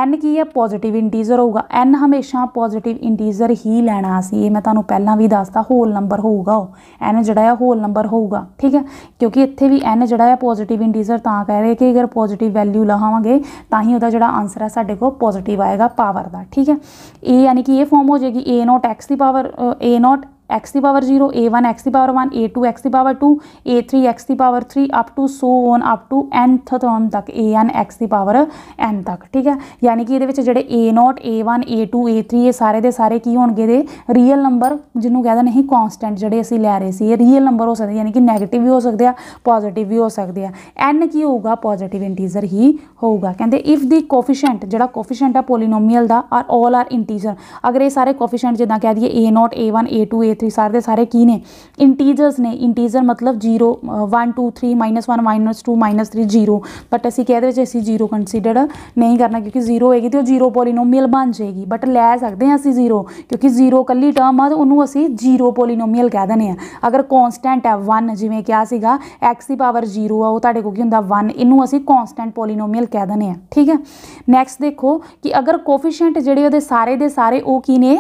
एन की है पॉजिटिव इंटीजर होगा एन हमेशा पॉजिटिव इंटीजर ही लैना सी ये मैं तुम्हें पहला भी दसता होल नंबर होगा वो एन जोड़ा होल नंबर होगा ठीक है क्योंकि इतने भी एन जोड़ा पॉजिटिव इंटीजर त कह ਜਾਵੇ ਕਿ ਅਗਰ ਪੋਜ਼ਿਟਿਵ ਵੈਲਿਊ ਲਹਾਵਾਂਗੇ ਤਾਂ ਹੀ ਉਹਦਾ ਜਿਹੜਾ ਆਨਸਰ ਹੈ ਸਾਡੇ ਕੋਲ ਪੋਜ਼ਿਟਿਵ ਆਏਗਾ ਪਾਵਰ ਦਾ ਠੀਕ ਹੈ ਇਹ ਯਾਨੀ ਕਿ ਇਹ ਫਾਰਮ ਹੋ ਜਾਏਗੀ a0 x ਦੀ ਪਾਵਰ a x ਦੀ ਪਾਵਰ 0 a1 x ਦੀ ਪਾਵਰ 1 a2 x ਦੀ ਪਾਵਰ 2 a3 x ਦੀ power 3 up to so on up to nth term ਤੱਕ an x ਦੀ ਪਾਵਰ n ਤੱਕ ਠੀਕ ਹੈ ਯਾਨੀ ਕਿ ਇਹਦੇ ਵਿੱਚ ਜਿਹੜੇ a0 a1 a2 a3 ਇਹ ਸਾਰੇ ਦੇ ਸਾਰੇ ਕੀ ਹੋਣਗੇ ਦੇ ਰੀਅਲ ਨੰਬਰ ਜਿਹਨੂੰ ਕਹਿੰਦੇ ਨਹੀਂ ਕਨਸਟੈਂਟ ਜਿਹੜੇ ਅਸੀਂ ਲੈ ਰਹੇ ਸੀ ਇਹ ਰੀਅਲ ਨੰਬਰ ਹੋ ਸਕਦੇ ਯਾਨੀ ਕਿ 네ਗੇਟਿਵ ਵੀ ਹੋ ਸਕਦੇ ਆ ਪੋਜ਼ਿਟਿਵ ਵੀ ਹੋ ਸਕਦੇ ਆ n ਕੀ ਹੋਊਗਾ ਪੋਜ਼ਿਟਿਵ ਇੰਟੀਜ਼ਰ ਹੀ ਹੋਊਗਾ ਕਹਿੰਦੇ ਇਫ ਦੀ ਕੋਫੀਸ਼ੀਐਂਟ ਜਿਹੜਾ ਕੋਫੀਸ਼ੀਐਂਟ ਆ ਪੋਲੀਨੋਮੀਅਲ ਦਾ ਆਰ ਆਲ ਆਰ ਇੰਟੀਜ਼ਰ ਅਗਰ ਇਹ ਸਾਰੇ ਕੋਫੀਸ਼ੀਐਂਟ ਜਿੱਦਾਂ ਕਹਿ ਦਈਏ a0 a1 a2 3 ਸਾਰੇ ਦੇ ਸਾਰੇ ਕੀ ਨੇ ਇੰਟੀਜਰਸ ਨੇ ਇੰਟੀਜਰ ਮਤਲਬ 0 1 2 3 1 2 3 0 ਬਟ ਅਸੀਂ ਕਿਹਦੇ ਵਿੱਚ ਅਸੀਂ 0 ਕਨਸੀਡਰ ਨਹੀਂ ਕਰਨਾ ਕਿਉਂਕਿ 0 ਹੋਏਗੀ ਤੇ ਉਹ 0 ਪੋਲੀਨੋਮੀਅਲ ਬਣ ਜਾਏਗੀ ਬਟ ਲੈ ਸਕਦੇ ਹਾਂ ਅਸੀਂ 0 ਕਿਉਂਕਿ 0 ਕੱਲੀ ਟਰਮ ਆ ਉਹਨੂੰ ਅਸੀਂ 0 ਪੋਲੀਨੋਮੀਅਲ ਕਹਿ ਦਨੇ ਆ ਅਗਰ ਕਨਸਟੈਂਟ ਹੈ 1 ਜਿਵੇਂ ਕਿਹਾ ਸੀਗਾ x ਦੀ ਪਾਵਰ 0 ਆ ਉਹ ਤੁਹਾਡੇ ਕੋਲ ਕੀ ਹੁੰਦਾ 1 ਇਹਨੂੰ ਅਸੀਂ ਕਨਸਟੈਂਟ ਪੋਲੀਨੋਮੀਅਲ ਕਹਿ ਦਨੇ ਆ ਠੀਕ ਹੈ ਨੈਕਸਟ ਦੇਖੋ ਕਿ ਅਗਰ ਕੋਫੀਸ਼ੀਐਂਟ ਜਿਹੜੇ ਉਹਦੇ ਸਾਰੇ ਦੇ ਸਾਰੇ ਉਹ ਕੀ ਨੇ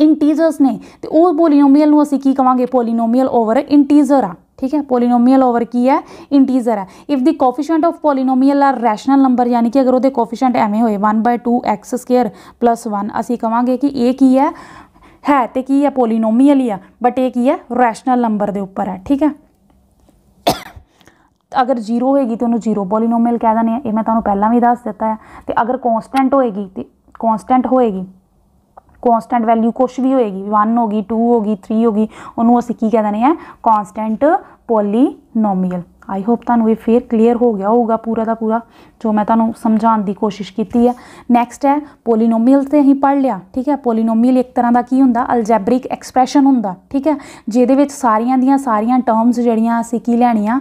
ਇੰਟੀਜ਼ਰਸ ਨੇ ਤੇ ਉਹ ਪੋਲੀਨੋਮੀਅਲ ਨੂੰ ਅਸੀਂ ਕੀ ਕਵਾਂਗੇ ਪੋਲੀਨੋਮੀਅਲ ਓਵਰ ਇੰਟੀਜ਼ਰ ਆ ਠੀਕ ਹੈ ਪੋਲੀਨੋਮੀਅਲ ਓਵਰ ਕੀ ਹੈ ਇੰਟੀਜ਼ਰ ਹੈ if the coefficient of polynomial are rational number ਯਾਨੀ ਕਿ ਅਗਰ ਉਹਦੇ ਕੋਫੀਸ਼ੀਐਂਟ ਐਵੇਂ ਹੋਏ 1/2x2 1 ਅਸੀਂ ਕਵਾਂਗੇ ਕਿ ਇਹ ਕੀ ਹੈ ਹੈ ਤੇ ਕੀ ਹੈ ਪੋਲੀਨੋਮੀਅਲ ਹੀ ਆ ਬਟ ਇਹ ਕੀ ਹੈ ਰੈਸ਼ਨਲ ਨੰਬਰ ਦੇ ਉੱਪਰ ਹੈ ਠੀਕ ਹੈ ਅਗਰ 0 ਹੋਏਗੀ ਤੇ ਉਹਨੂੰ 0 ਪੋਲੀਨੋਮੀਅਲ ਕਹਿ ਦਨੇ ਆ ਇਹ ਮੈਂ ਤੁਹਾਨੂੰ ਪਹਿਲਾਂ ਵੀ ਦੱਸ ਦਿੱਤਾ ਹੈ ਤੇ ਅਗਰ ਕਨਸਟੈਂਟ ਹੋਏਗੀ ਤੇ ਕਨਸਟੈਂਟ ਹੋਏਗੀ ਕਨਸਟੈਂਟ ਵੈਲਿਊ ਕੁਝ ਵੀ ਹੋਏਗੀ 1 ਹੋਗੀ 2 ਹੋਗੀ 3 ਹੋਗੀ ਉਹਨੂੰ ਅਸੀਂ ਕੀ ਕਹਿੰਦੇ ਨੇ ਹੈ ਕਨਸਟੈਂਟ ਪੋਲੀਨੋਮੀਅਲ ਆਈ ਹੋਪ ਤੁਹਾਨੂੰ ਇਹ ਫੇਰ ਕਲੀਅਰ ਹੋ ਗਿਆ ਹੋਊਗਾ ਪੂਰਾ ਦਾ ਪੂਰਾ ਜੋ ਮੈਂ ਤੁਹਾਨੂੰ ਸਮਝਾਉਣ ਦੀ ਕੋਸ਼ਿਸ਼ ਕੀਤੀ ਹੈ ਨੈਕਸਟ ਹੈ ਪੋਲੀਨੋਮੀਅਲ ਤੇ ਅਸੀਂ ਪੜ ਲਿਆ ਠੀਕ ਹੈ ਪੋਲੀਨੋਮੀਅਲ ਇੱਕ ਤਰ੍ਹਾਂ ਦਾ ਕੀ ਹੁੰਦਾ ਅਲਜੈਬਰਿਕ ਐਕਸਪ੍ਰੈਸ਼ਨ ਹੁੰਦਾ ਠੀਕ ਹੈ ਜਿਹਦੇ ਵਿੱਚ ਸਾਰੀਆਂ ਦੀਆਂ ਸਾਰੀਆਂ ਟਰਮਸ ਜਿਹੜੀਆਂ ਅਸੀਂ ਕੀ ਲੈਣੀਆਂ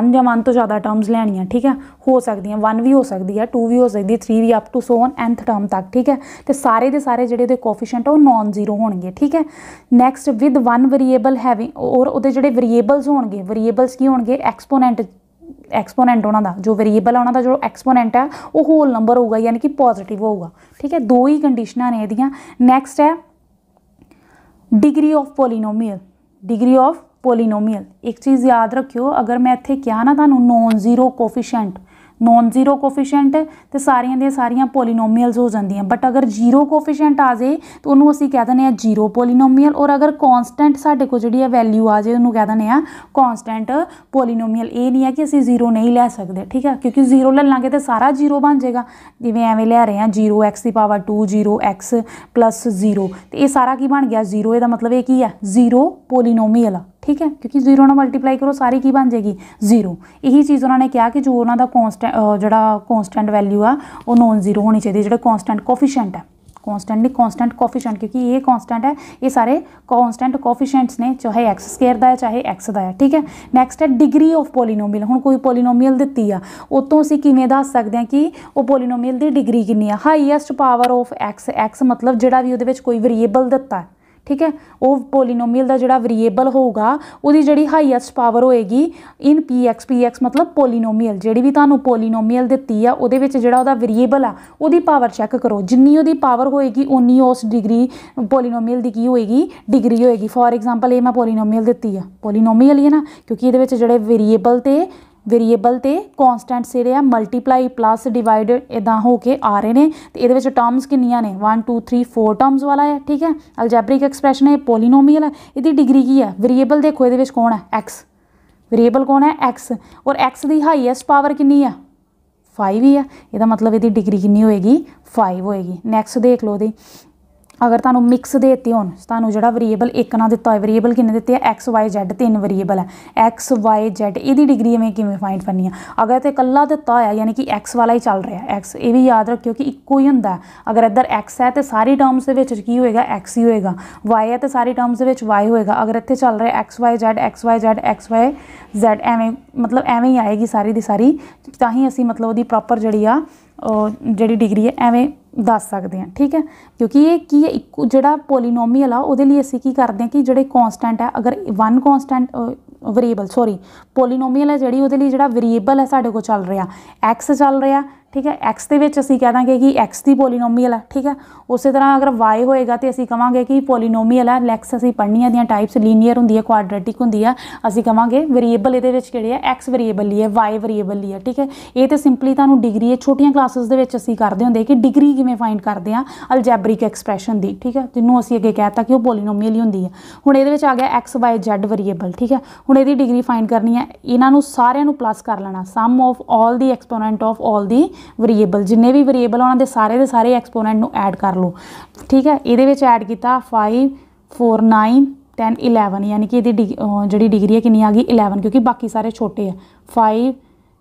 1 ਜਾਂ 1 ਤੋਂ ਜ਼ਿਆਦਾ ਟਰਮਸ ਲੈਣੀਆਂ ਠੀਕ ਹੈ ਹੋ ਸਕਦੀਆਂ 1 ਵੀ ਹੋ ਸਕਦੀ ਹੈ 2 ਵੀ ਹੋ ਸਕਦੀ ਹੈ 3 ਵੀ up to so on nth term ਤੱਕ ਠੀਕ ਹੈ ਤੇ ਸਾਰੇ ਦੇ ਸਾਰੇ ਜਿਹੜੇ ਦੇ ਕੋਫੀਸ਼ੀਐਂਟ ਉਹ ਨਾਨ ਜ਼ੀਰੋ ਹੋਣਗੇ ਠੀਕ ਹੈ ਨੈਕਸਟ ਵਿਦ 1 ਵੇਰੀਏਬਲ ਹੈਵਿੰਗ ਔਰ ਉਹਦੇ ਜਿਹੜੇ ਵੇਰੀਏਬਲਸ ਹੋਣਗੇ ਵੇਰੀਏਬਲਸ ਕੀ ਹੋਣਗੇ ਐਕਸਪੋ ਐਕਸਪੋਨੈਂਟ ਐਕਸਪੋਨੈਂਟ ਉਹਨਾਂ ਦਾ ਜੋ ਵੇਰੀਏਬਲ ਆ ਉਹਨਾਂ ਦਾ ਜੋ ਐਕਸਪੋਨੈਂਟ ਹੈ ਉਹ ਹੋਲ ਨੰਬਰ ਹੋਊਗਾ ਯਾਨੀ ਕਿ ਪੋਜ਼ਿਟਿਵ ਹੋਊਗਾ ਠੀਕ ਹੈ ਦੋ ਹੀ ਕੰਡੀਸ਼ਨਾਂ ਨੇ ਇਹਦੀਆਂ ਨੈਕਸਟ ਹੈ degree of polynomial degree of polynomial ਇੱਕ ਚੀਜ਼ ਯਾਦ ਰੱਖਿਓ ਅਗਰ ਮੈਂ ਇੱਥੇ ਕਿਹਾ ਨਾ ਤੁਹਾਨੂੰ non zero coefficient non zero coefficient ਹੈ ਤੇ ਸਾਰੀਆਂ ਦੀਆਂ ਸਾਰੀਆਂ ਪੋਲੀਨੋਮੀਅਲਸ ਹੋ ਜਾਂਦੀਆਂ ਬਟ ਅਗਰ ਜ਼ੀਰੋ ਕੋਫੀਸ਼ੀਐਂਟ ਆ ਜੇ ਤਾਂ ਉਹਨੂੰ ਅਸੀਂ ਕਹਿ ਦਿੰਦੇ ਆ ਜ਼ੀਰੋ ਪੋਲੀਨੋਮੀਅਲ ਔਰ ਅਗਰ ਕਨਸਟੈਂਟ ਸਾਡੇ ਕੋਲ ਜਿਹੜੀ ਹੈ ਵੈਲਿਊ ਆ ਜੇ ਉਹਨੂੰ ਕਹਿ ਦਿੰਦੇ ਆ ਕਨਸਟੈਂਟ ਪੋਲੀਨੋਮੀਅਲ ਇਹ ਨਹੀਂ ਹੈ ਕਿ ਅਸੀਂ ਜ਼ੀਰੋ ਨਹੀਂ ਲੈ ਸਕਦੇ ਠੀਕ ਹੈ ਕਿਉਂਕਿ ਜ਼ੀਰੋ ਲੈ ਲਾਂਗੇ ਤੇ ਸਾਰਾ ਜ਼ੀਰੋ ਬਣ ਜਾਏਗਾ ਜਿਵੇਂ ਐਵੇਂ ਲੈ ਰਹੇ ਆ 0x ਦੀ ਪਾਵਰ 2 0x 0 ਤੇ ਇਹ ਸਾਰਾ ਕੀ ਬਣ ਗਿਆ ਜ਼ੀਰੋ ਇਹਦਾ ਮਤਲਬ ਇਹ ਕੀ ਹੈ ਜ਼ੀਰੋ ਪੋਲੀਨੋਮੀਅਲ ਆ ਠੀਕ ਹੈ ਕਿਉਂਕਿ ਜ਼ੀਰੋ ਨਾਲ ਮਲਟੀਪਲਾਈ ਕਰੋ ਸਾਰੀ ਕੀ ਬਣ ਜਾਏਗੀ ਜ਼ੀਰੋ ਇਹੀ ਚੀਜ਼ ਉਹਨਾਂ ਨੇ ਕਿਹਾ ਕਿ ਜੋ ਉਹਨਾਂ ਦਾ ਕਨਸਟੈਂਟ ਜਿਹੜਾ ਕਨਸਟੈਂਟ ਵੈਲਿਊ ਆ ਉਹ ਨੋਨ ਜ਼ੀਰੋ ਹੋਣੀ ਚਾਹੀਦੀ ਜਿਹੜਾ ਕਨਸਟੈਂਟ ਕੋਫੀਸ਼ੀਐਂਟ ਹੈ ਕਨਸਟੈਂਟ ਨਹੀਂ ਕਨਸਟੈਂਟ ਕੋਫੀਸ਼ੀਐਂਟ ਕਿਉਂਕਿ ਇਹ ਕਨਸਟੈਂਟ ਹੈ ਇਹ ਸਾਰੇ ਕਨਸਟੈਂਟ ਕੋਫੀਸ਼ੀਐਂਟਸ ਨੇ ਚਾਹੇ x ਸਕੁਅਰ ਦਾ ਹੈ ਚਾਹੇ x ਦਾ ਹੈ ਠੀਕ ਹੈ ਨੈਕਸਟ ਹੈ ਡਿਗਰੀ ਆਫ ਪੋਲੀਨੋਮੀਅਲ ਹੁਣ ਕੋਈ ਪੋਲੀਨੋਮੀਅਲ ਦਿੱਤੀ ਆ ਉਤੋਂ ਅਸੀਂ ਕਿਵੇਂ ਦੱਸ ਸਕਦੇ ਹਾਂ ਕਿ ਉਹ ਪੋਲੀਨੋਮੀਅਲ ਦੀ ਡਿਗਰੀ ਕਿੰਨੀ ਆ highest power of x x ਮਤਲਬ ਜਿਹੜਾ ਵੀ ਉਹਦੇ ਵਿੱਚ ਕੋਈ ਵੇਰੀਏਬਲ ਦਿੱਤਾ ਹੈ ਠੀਕ ਹੈ ਉਹ ਪੋਲੀਨੋਮੀਅਲ ਦਾ ਜਿਹੜਾ ਵੇਰੀਏਬਲ ਹੋਊਗਾ ਉਹਦੀ ਜਿਹੜੀ ਹਾਈਐਸਟ ਪਾਵਰ ਹੋਏਗੀ ਇਨ px px ਮਤਲਬ ਪੋਲੀਨੋਮੀਅਲ ਜਿਹੜੀ ਵੀ ਤੁਹਾਨੂੰ ਪੋਲੀਨੋਮੀਅਲ ਦਿੱਤੀ ਆ ਉਹਦੇ ਵਿੱਚ ਜਿਹੜਾ ਉਹਦਾ ਵੇਰੀਏਬਲ ਆ ਉਹਦੀ ਪਾਵਰ ਚੈੱਕ ਕਰੋ ਜਿੰਨੀ ਉਹਦੀ ਪਾਵਰ ਹੋਏਗੀ ਉਨੀ ਉਸ ਡਿਗਰੀ ਪੋਲੀਨੋਮੀਅਲ ਦੀ ਕੀ ਹੋਏਗੀ ਡਿਗਰੀ ਹੋਏਗੀ ਫੋਰ ਐਗਜ਼ਾਮਪਲ ਇਹ ਮੈਂ ਪੋਲੀਨੋਮੀਅਲ ਦਿੱਤੀ ਆ ਪੋਲੀਨੋਮੀਅਲ ਹੀ ਹੈ ਨਾ ਕਿਉਂਕਿ ਇਹਦੇ ਵਿੱਚ ਜਿਹੜੇ ਵੇਰੀਏਬਲ ਤੇ ਵੇਰੀਏਬਲ ਤੇ ਕਨਸਟੈਂਟ ਜਿਹੜੇ ਆ ਮਲਟੀਪਲਾਈ ਪਲੱਸ ਡਿਵਾਈਡ ਇਦਾਂ ਹੋ ਕੇ ਆ ਰਹੇ ਨੇ ਤੇ ਇਹਦੇ ਵਿੱਚ ਟਰਮਸ ਕਿੰਨੀਆਂ ਨੇ 1 2 3 4 ਟਰਮਸ ਵਾਲਾ ਹੈ ਠੀਕ ਹੈ ਅਲਜੈਬਰਿਕ ਐਕਸਪ੍ਰੈਸ਼ਨ ਹੈ ਪੋਲੀਨੋਮੀਅਲ ਹੈ ਇਹਦੀ ਡਿਗਰੀ ਕੀ ਹੈ ਵੇਰੀਏਬਲ ਦੇਖੋ ਇਹਦੇ ਵਿੱਚ ਕੌਣ ਹੈ x ਵੇਰੀਏਬਲ ਕੌਣ ਹੈ x ਔਰ x ਦੀ ਹਾਈਐਸਟ ਪਾਵਰ ਕਿੰਨੀ ਆ 5 ਹੀ ਆ ਇਹਦਾ ਮਤਲਬ ਇਹਦੀ ਡਿਗਰੀ ਕਿੰਨੀ ਹੋਏਗੀ 5 ਹੋਏਗੀ ਨੈਕਸਟ ਦੇਖ ਲਓ ਦੇ ਅਗਰ ਤੁਹਾਨੂੰ ਮਿਕਸ ਦਿੱਤੇ ਹੋਣ ਤੁਹਾਨੂੰ ਜਿਹੜਾ ਵੇਰੀਏਬਲ ਇੱਕ ਨਾ ਦਿੱਤਾ ਹੋਏ ਵੇਰੀਏਬਲ ਕਿੰਨੇ ਦਿੱਤੇ ਆ x y z ਤਿੰਨ ਵੇਰੀਏਬਲ ਹੈ x y z ਇਹਦੀ ਡਿਗਰੀ ਐਵੇਂ ਕਿਵੇਂ ਫਾਈਂਡ ਕਰਨੀ ਆ ਅਗਰ ਤੇ ਇਕੱਲਾ ਦਿੱਤਾ ਹੋਇਆ ਯਾਨੀ ਕਿ x ਵਾਲਾ ਹੀ ਚੱਲ ਰਿਹਾ x ਇਹ ਵੀ ਯਾਦ ਰੱਖਿਓ ਕਿ ਇੱਕੋ ਹੀ ਹੁੰਦਾ ਅਗਰ ਇੱਧਰ x ਹੈ ਤੇ ਸਾਰੀ ਟਰਮਸ ਦੇ ਵਿੱਚ ਕੀ ਹੋਏਗਾ x ਹੀ ਹੋਏਗਾ y ਹੈ ਤੇ ਸਾਰੀ ਟਰਮਸ ਦੇ ਵਿੱਚ y ਹੋਏਗਾ ਅਗਰ ਇੱਥੇ ਚੱਲ ਰਿਹਾ x y z x y z x y z ਐਵੇਂ ਮਤਲਬ ਐਵੇਂ ਹੀ ਆਏਗੀ ਸਾਰੀ ਦੀ ਸਾਰੀ ਤਾਂ ਹੀ ਅਸੀਂ ਮਤਲਬ ਉਹਦੀ ਪ੍ਰੋਪਰ ਜਿਹੜੀ ਆ ਜਿਹੜੀ ਡਿਗਰੀ ਹੈ ਐਵੇਂ ਦੱਸ ਸਕਦੇ ਹਾਂ ਠੀਕ ਹੈ ਕਿਉਂਕਿ ਇਹ ਕੀ ਹੈ ਇੱਕ ਜਿਹੜਾ ਪੋਲੀਨੋਮੀਅਲ ਆ ਉਹਦੇ ਲਈ ਅਸੀਂ ਕੀ ਕਰਦੇ ਹਾਂ ਕਿ ਜਿਹੜੇ ਕਨਸਟੈਂਟ ਆ ਅਗਰ 1 ਕਨਸਟੈਂਟ ਵੇਰੀਏਬਲ ਸੌਰੀ ਪੋਲੀਨੋਮੀਅਲ ਹੈ ਜਿਹੜੀ ਉਹਦੇ ਲਈ ਜਿਹੜਾ ਵੇਰੀਏਬਲ ਹੈ ਸਾਡੇ ਕੋਲ ਚੱਲ ਰਿਹਾ x ਚੱਲ ਰਿਹਾ ਠੀਕ ਹੈ x ਦੇ ਵਿੱਚ ਅਸੀਂ ਕਹਿ ਦਾਂਗੇ ਕਿ x ਦੀ ਪੋਲੀਨੋਮੀਅਲ ਹੈ ਠੀਕ ਹੈ ਉਸੇ ਤਰ੍ਹਾਂ ਅਗਰ y ਹੋਏਗਾ ਤੇ ਅਸੀਂ ਕਵਾਂਗੇ ਕਿ ਪੋਲੀਨੋਮੀਅਲ ਹੈ ਲੈਕਸ ਅਸੀਂ ਪੜ੍ਹਨੀਆਂ ਦੀਆਂ ਟਾਈਪਸ ਲੀਨੀਅਰ ਹੁੰਦੀ ਹੈ ਕੁਆਡਰੈਟਿਕ ਹੁੰਦੀ ਹੈ ਅਸੀਂ ਕਵਾਂਗੇ ਵੇਰੀਏਬਲ ਇਹਦੇ ਵਿੱਚ ਕਿਹੜੇ ਆ x ਵੇਰੀਏਬਲ ਲਈ ਹੈ y ਵੇਰੀਏਬਲ ਲਈ ਹੈ ਠੀਕ ਹੈ ਇਹ ਤੇ ਸਿੰਪਲੀ ਤੁਹਾਨੂੰ ਡਿਗਰੀ ਹੈ ਛੋਟੀਆਂ ਕਲਾਸਸ ਦੇ ਵਿੱਚ ਅਸੀਂ ਕਰਦੇ ਹੁੰਦੇ ਕਿ ਡਿਗਰੀ ਕਿਵੇਂ ਫਾਈਂਡ ਕਰਦੇ ਆ ਅਲਜੈਬਰਿਕ ਐਕਸਪ੍ਰੈਸ਼ਨ ਦੀ ਠੀਕ ਹੈ ਜਿੰਨੂੰ ਅਸੀਂ ਅੱਗੇ ਕਹਿਤਾ ਕਿ ਉਹ ਪੋਲੀਨੋਮੀਅਲ ਹੀ ਹੁੰਦੀ ਹੈ ਹੁਣ ਇਹਦੇ ਵਿੱਚ ਆ ਗਿਆ x y z ਵੇਰੀਏਬਲ ਠੀਕ ਹੈ ਹੁਣ ਇਹਦੀ ਡਿਗਰੀ ਫਾਈਂਡ ਕਰਨੀ ਹੈ ਇਹਨਾਂ ਨੂੰ ਸਾਰਿਆਂ ਨੂੰ ਪਲੱਸ ਕਰ ਲੈਣਾ sum of all the exponent of all the variable ਜਿੰਨੇ ਵੀ ਵੇਰੀਏਬਲ ਉਹਨਾਂ ਦੇ ਸਾਰੇ ਦੇ ਸਾਰੇ ਐਕਸਪੋਨੈਂਟ ਨੂੰ ਐਡ ਕਰ ਲਓ ਠੀਕ ਹੈ ਇਹਦੇ ਵਿੱਚ ਐਡ ਕੀਤਾ 5 4 9 10 11 ਯਾਨੀ ਕਿ ਇਹਦੀ ਜਿਹੜੀ ਡਿਗਰੀ ਹੈ ਕਿੰਨੀ ਆ ਗਈ 11 ਕਿਉਂਕਿ ਬਾਕੀ ਸਾਰੇ ਛੋਟੇ ਆ 5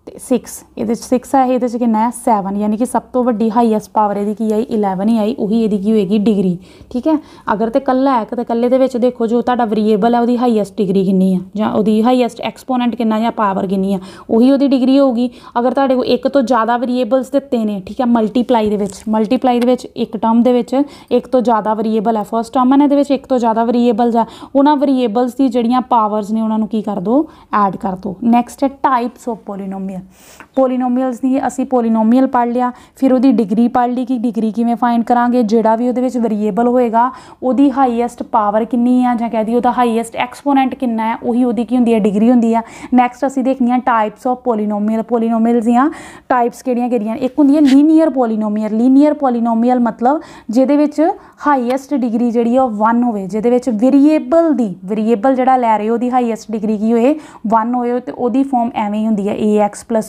ਤੇ 6 ਇਹਦੇ ਚ 6 ਹੈ ਇਹਦੇ ਚ ਕਿੰਨਾ ਹੈ 7 ਯਾਨੀ ਕਿ ਸਭ ਤੋਂ ਵੱਡੀ ਹਾਈਐਸਟ ਪਾਵਰ ਇਹਦੀ ਕੀ ਆਈ 11 ਹੀ ਆਈ ਉਹੀ ਇਹਦੀ ਕੀ ਹੋਏਗੀ ਡਿਗਰੀ ਠੀਕ ਹੈ ਅਗਰ ਤੇ ਕੱਲਾ ਹੈ ਤੇ ਕੱਲੇ ਦੇ ਵਿੱਚ ਦੇਖੋ ਜੋ ਤੁਹਾਡਾ ਵੇਰੀਏਬਲ ਹੈ ਉਹਦੀ ਹਾਈਐਸਟ ਡਿਗਰੀ ਕਿੰਨੀ ਆ ਜਾਂ ਉਹਦੀ ਹਾਈਐਸਟ ਐਕਸਪੋਨੈਂਟ ਕਿੰਨਾ ਜਾਂ ਪਾਵਰ ਕਿੰਨੀ ਆ ਉਹੀ ਉਹਦੀ ਡਿਗਰੀ ਹੋਊਗੀ ਅਗਰ ਤੁਹਾਡੇ ਕੋਲ ਇੱਕ ਤੋਂ ਜ਼ਿਆਦਾ ਵੇਰੀਏਬਲਸ ਦਿੱਤੇ ਨੇ ਠੀਕ ਹੈ ਮਲਟੀਪਲਾਈ ਦੇ ਵਿੱਚ ਮਲਟੀਪਲਾਈ ਦੇ ਵਿੱਚ ਇੱਕ ਟਰਮ ਦੇ ਵਿੱਚ ਇੱਕ ਤੋਂ ਜ਼ਿਆਦਾ ਵੇਰੀਏਬਲ ਹੈ ਫਰਸਟ ਟਰਮ ਹਨ ਇਹਦੇ ਵਿੱਚ ਇੱਕ ਤੋਂ ਜ਼ਿਆਦਾ ਵੇਰੀਏਬਲਸ ਆ ਉਹਨਾਂ ਵੇਰੀਏਬਲਸ ਦੀ ਜਿਹੜੀਆਂ ਪਾਵਰਸ ਨੇ ਉਹਨਾਂ ਨੂੰ ਕੀ ਕਰ ਦੋ ਐਡ ਕਰ ਦੋ ਨੈਕਸਟ ਹੈ ਟਾਈਪਸ ਆਫ ਪੋਲੀਨੋਮ ਪੋਲੀਨੋਮੀਅਲ ਪੋਲੀਨੋਮੀਅਲਸ ਦੀ ਅਸੀਂ ਪੋਲੀਨੋਮੀਅਲ ਪੜ ਲਿਆ ਫਿਰ ਉਹਦੀ ਡਿਗਰੀ ਪੜ ਲਈ ਕਿ ਡਿਗਰੀ ਕਿਵੇਂ ਫਾਈਂਡ ਕਰਾਂਗੇ ਜਿਹੜਾ ਵੀ ਉਹਦੇ ਵਿੱਚ ਵੇਰੀਏਬਲ ਹੋਏਗਾ ਉਹਦੀ ਹਾਈਐਸਟ ਪਾਵਰ ਕਿੰਨੀ ਆ ਜਾਂ ਕਹਿ ਦਈਏ ਉਹਦਾ ਹਾਈਐਸਟ ਐਕਸਪੋਨੈਂਟ ਕਿੰਨਾ ਹੈ ਉਹੀ ਉਹਦੀ ਕੀ ਹੁੰਦੀ ਹੈ ਡਿਗਰੀ ਹੁੰਦੀ ਆ ਨੈਕਸਟ ਅਸੀਂ ਦੇਖਨੀ ਆ ਟਾਈਪਸ ਆਫ ਪੋਲੀਨੋਮੀਅਲ ਪੋਲੀਨੋਮੀਅਲਸ ਦੀਆਂ ਟਾਈਪਸ ਕਿਹੜੀਆਂ ਕਿਹੜੀਆਂ ਇੱਕ ਹੁੰਦੀ ਹੈ ਲੀਨੀਅਰ ਪੋਲੀਨੋਮੀਅਲ ਲੀਨੀਅਰ ਪੋਲੀਨੋਮੀਅਲ ਮਤਲਬ ਜਿਹਦੇ ਵਿੱਚ ਹਾਈਐਸਟ ਡਿਗਰੀ ਜਿਹੜੀ ਆ 1 ਹੋਵੇ ਜਿਹਦੇ ਵਿੱਚ ਵੇਰੀਏਬਲ ਦੀ ਵੇਰੀਏਬਲ ਜਿਹੜਾ ਲੈ ਰਹੇ ਉਹਦੀ ਹਾਈਐਸਟ ਡਿਗਰੀ ਕੀ ਹੋਏ 1 ਹੋਏ ਤੇ ਉਹਦੀ ਫਾਰਮ ਐਵੇਂ ਹੀ ਹੁੰਦੀ ਹੈ ax b